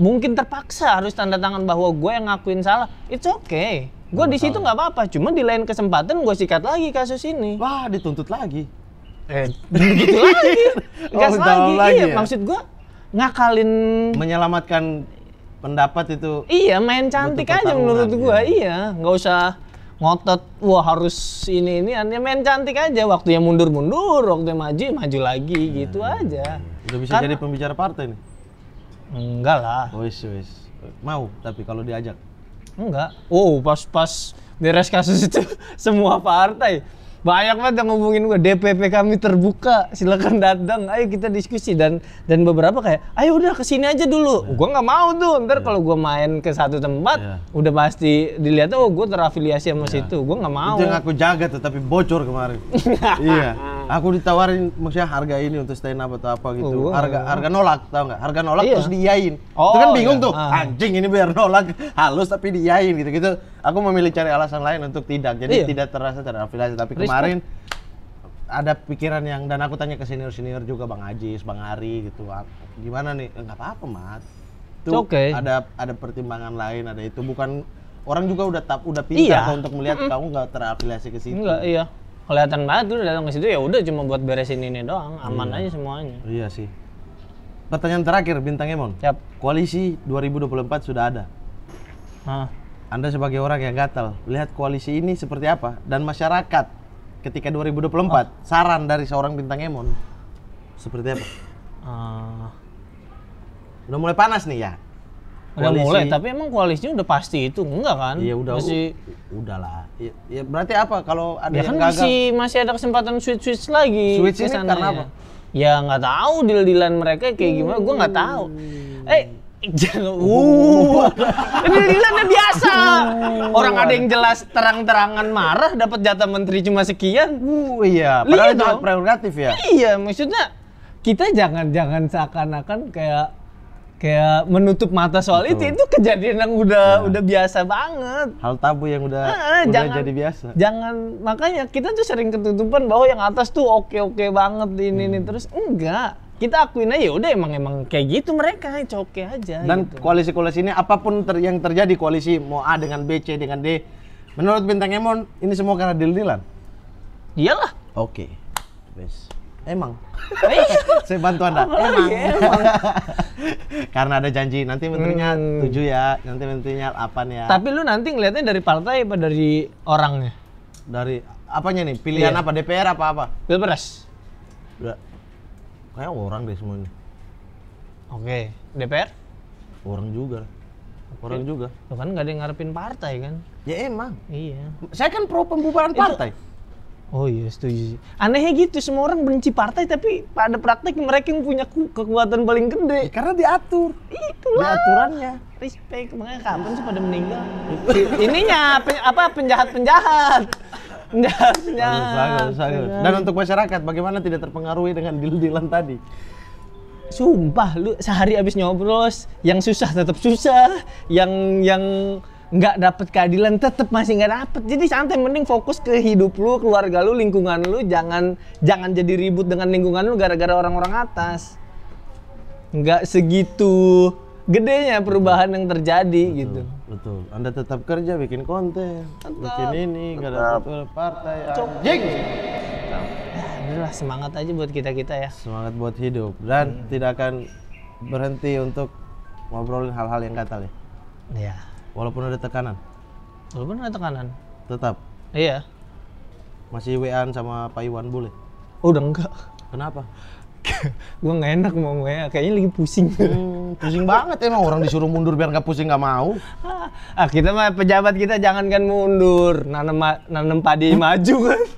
mungkin terpaksa harus tanda tangan bahwa gue yang ngakuin salah it's okay gue di situ nggak apa-apa cuma di lain kesempatan gue sikat lagi kasus ini wah dituntut lagi eh begitu lagi gas oh, lagi. lagi iya ya? maksud gue ngakalin menyelamatkan pendapat itu iya main cantik aja menurut gue ya. iya nggak usah ngotot wah harus ini ini hanya main cantik aja waktunya mundur mundur waktunya maju ya maju lagi hmm. gitu aja udah bisa Karena, jadi pembicara partai nih enggak lah wis wis mau tapi kalau diajak enggak oh pas pas beres kasus itu semua partai banyak banget yang ngomongin gue DPP kami terbuka silakan datang ayo kita diskusi dan dan beberapa kayak ayo udah kesini aja dulu yeah. gue nggak mau tuh ntar yeah. kalau gue main ke satu tempat yeah. udah pasti dilihat oh gue terafiliasi sama yeah. situ gue nggak mau itu yang aku jaga tuh tapi bocor kemarin iya aku ditawarin maksudnya harga ini untuk stand up atau apa gitu oh, harga harga nolak tau nggak harga nolak yeah. terus diiyain oh, itu kan iya. bingung yeah. tuh ah. anjing ini biar nolak halus tapi diiyain gitu gitu aku memilih cari alasan lain untuk tidak jadi yeah. tidak terasa terafiliasi tapi kemarin ada pikiran yang dan aku tanya ke senior senior juga bang Ajis, bang Ari gitu. Ah, gimana nih? Enggak eh, apa-apa mas. Itu okay. ada ada pertimbangan lain, ada itu bukan orang juga udah tap udah pintar iya. untuk melihat mm -mm. kamu nggak terafiliasi ke situ. Enggak, iya. Kelihatan banget tuh datang ke situ ya udah cuma buat beresin ini doang, aman iya. aja semuanya. Iya sih. Pertanyaan terakhir bintang Emon. Yap. Koalisi 2024 sudah ada. Hah. Anda sebagai orang yang gatal, lihat koalisi ini seperti apa dan masyarakat ketika 2024 oh. saran dari seorang bintang Emon seperti apa? Uh. Udah mulai panas nih ya. Udah mulai, tapi emang koalisinya udah pasti itu enggak kan? Iya udah. Masih... Udahlah. Ya, ya berarti apa kalau ada ya yang kan masih ada kesempatan switch switch lagi. Switch ini karena ya. apa? Ya nggak tahu deal dealan mereka kayak gimana, gue nggak tahu. Hmm. Eh Jangan. Uh. Ini dealannya biasa. Uh. Orang ada yang jelas terang-terangan marah dapat jatah menteri cuma sekian. Uh, iya, padahal itu hak prerogatif ya. Iya, maksudnya kita jangan-jangan seakan-akan kayak kayak menutup mata soal Betul. itu itu kejadian yang udah ya. udah biasa banget hal tabu yang udah, eh, udah jangan, jadi biasa jangan makanya kita tuh sering ketutupan bahwa yang atas tuh oke oke banget ini hmm. nih terus enggak kita akuin aja ya udah emang emang kayak gitu mereka coke ya aja dan gitu. koalisi koalisi ini apapun ter yang terjadi koalisi mau A dengan B C dengan D menurut bintang Emon ini semua karena deal dealan iyalah oke okay. Emang. Eh. Saya bantu Anda. Emang. emang. Karena ada janji nanti menterinya hmm. tujuh ya, nanti menterinya apa nih ya. Tapi lu nanti ngelihatnya dari partai apa dari orangnya? Dari apanya nih? Pilihan iya. apa DPR apa apa? Pilpres kayak orang deh semuanya oke DPR orang juga orang iya. juga Tuh kan nggak ada yang ngarepin partai kan ya emang iya saya kan pro pembubaran partai Oh iya setuju. Anehnya gitu semua orang benci partai tapi pada praktek mereka yang punya kekuatan paling gede. Ya, karena diatur. Itulah. Di aturannya. Respect makanya kapan sih pada meninggal? Ininya apa penjahat penjahat nggak bagus, bagus, bagus. Dan untuk masyarakat, bagaimana tidak terpengaruhi dengan deal-dealan tadi? Sumpah, lu sehari abis nyobros, yang susah tetap susah, yang yang nggak dapet keadilan tetap masih nggak dapet jadi santai mending fokus ke hidup lu keluarga lu lingkungan lu jangan jangan jadi ribut dengan lingkungan lu gara-gara orang-orang atas nggak segitu gedenya perubahan yang terjadi betul, gitu. Betul. Anda tetap kerja bikin konten, tetap. bikin ini, tetap. gak ada partai. Jing. Ya, adalah semangat aja buat kita kita ya. Semangat buat hidup dan hmm. tidak akan berhenti untuk ngobrolin hal-hal yang gatal ya. Iya. Walaupun ada tekanan. Walaupun ada tekanan. Tetap. Iya. Masih WA-an sama Pak Iwan boleh? Oh, udah enggak. Kenapa? gue gak enak mau ya kayaknya lagi pusing hmm, pusing banget emang orang disuruh mundur biar nggak pusing nggak mau ah kita mah pejabat kita jangan kan mundur nanem nanem padi hmm? maju kan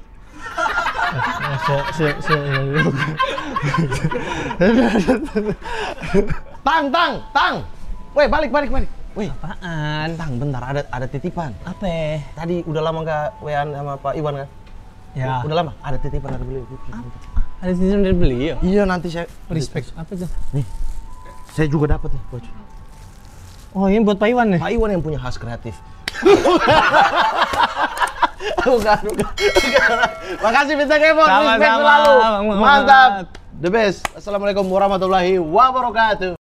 tang tang tang weh balik balik balik Weh apaan? Tang, bentar ada ada titipan. Apa? Tadi udah lama nggak wean sama Pak Iwan kan? Ya. Udah lama ada titipan dari beliau. Ada yang dari ya Iya, nanti saya respect. Apa tuh? Nih. Saya juga dapat nih, Coach. Oh, ini buat Pak Iwan nih ya? Pak Iwan yang punya khas kreatif. bukan, bukan, Makasih Bintang Kepo, respect selalu. Mantap. The best. Assalamualaikum warahmatullahi wabarakatuh.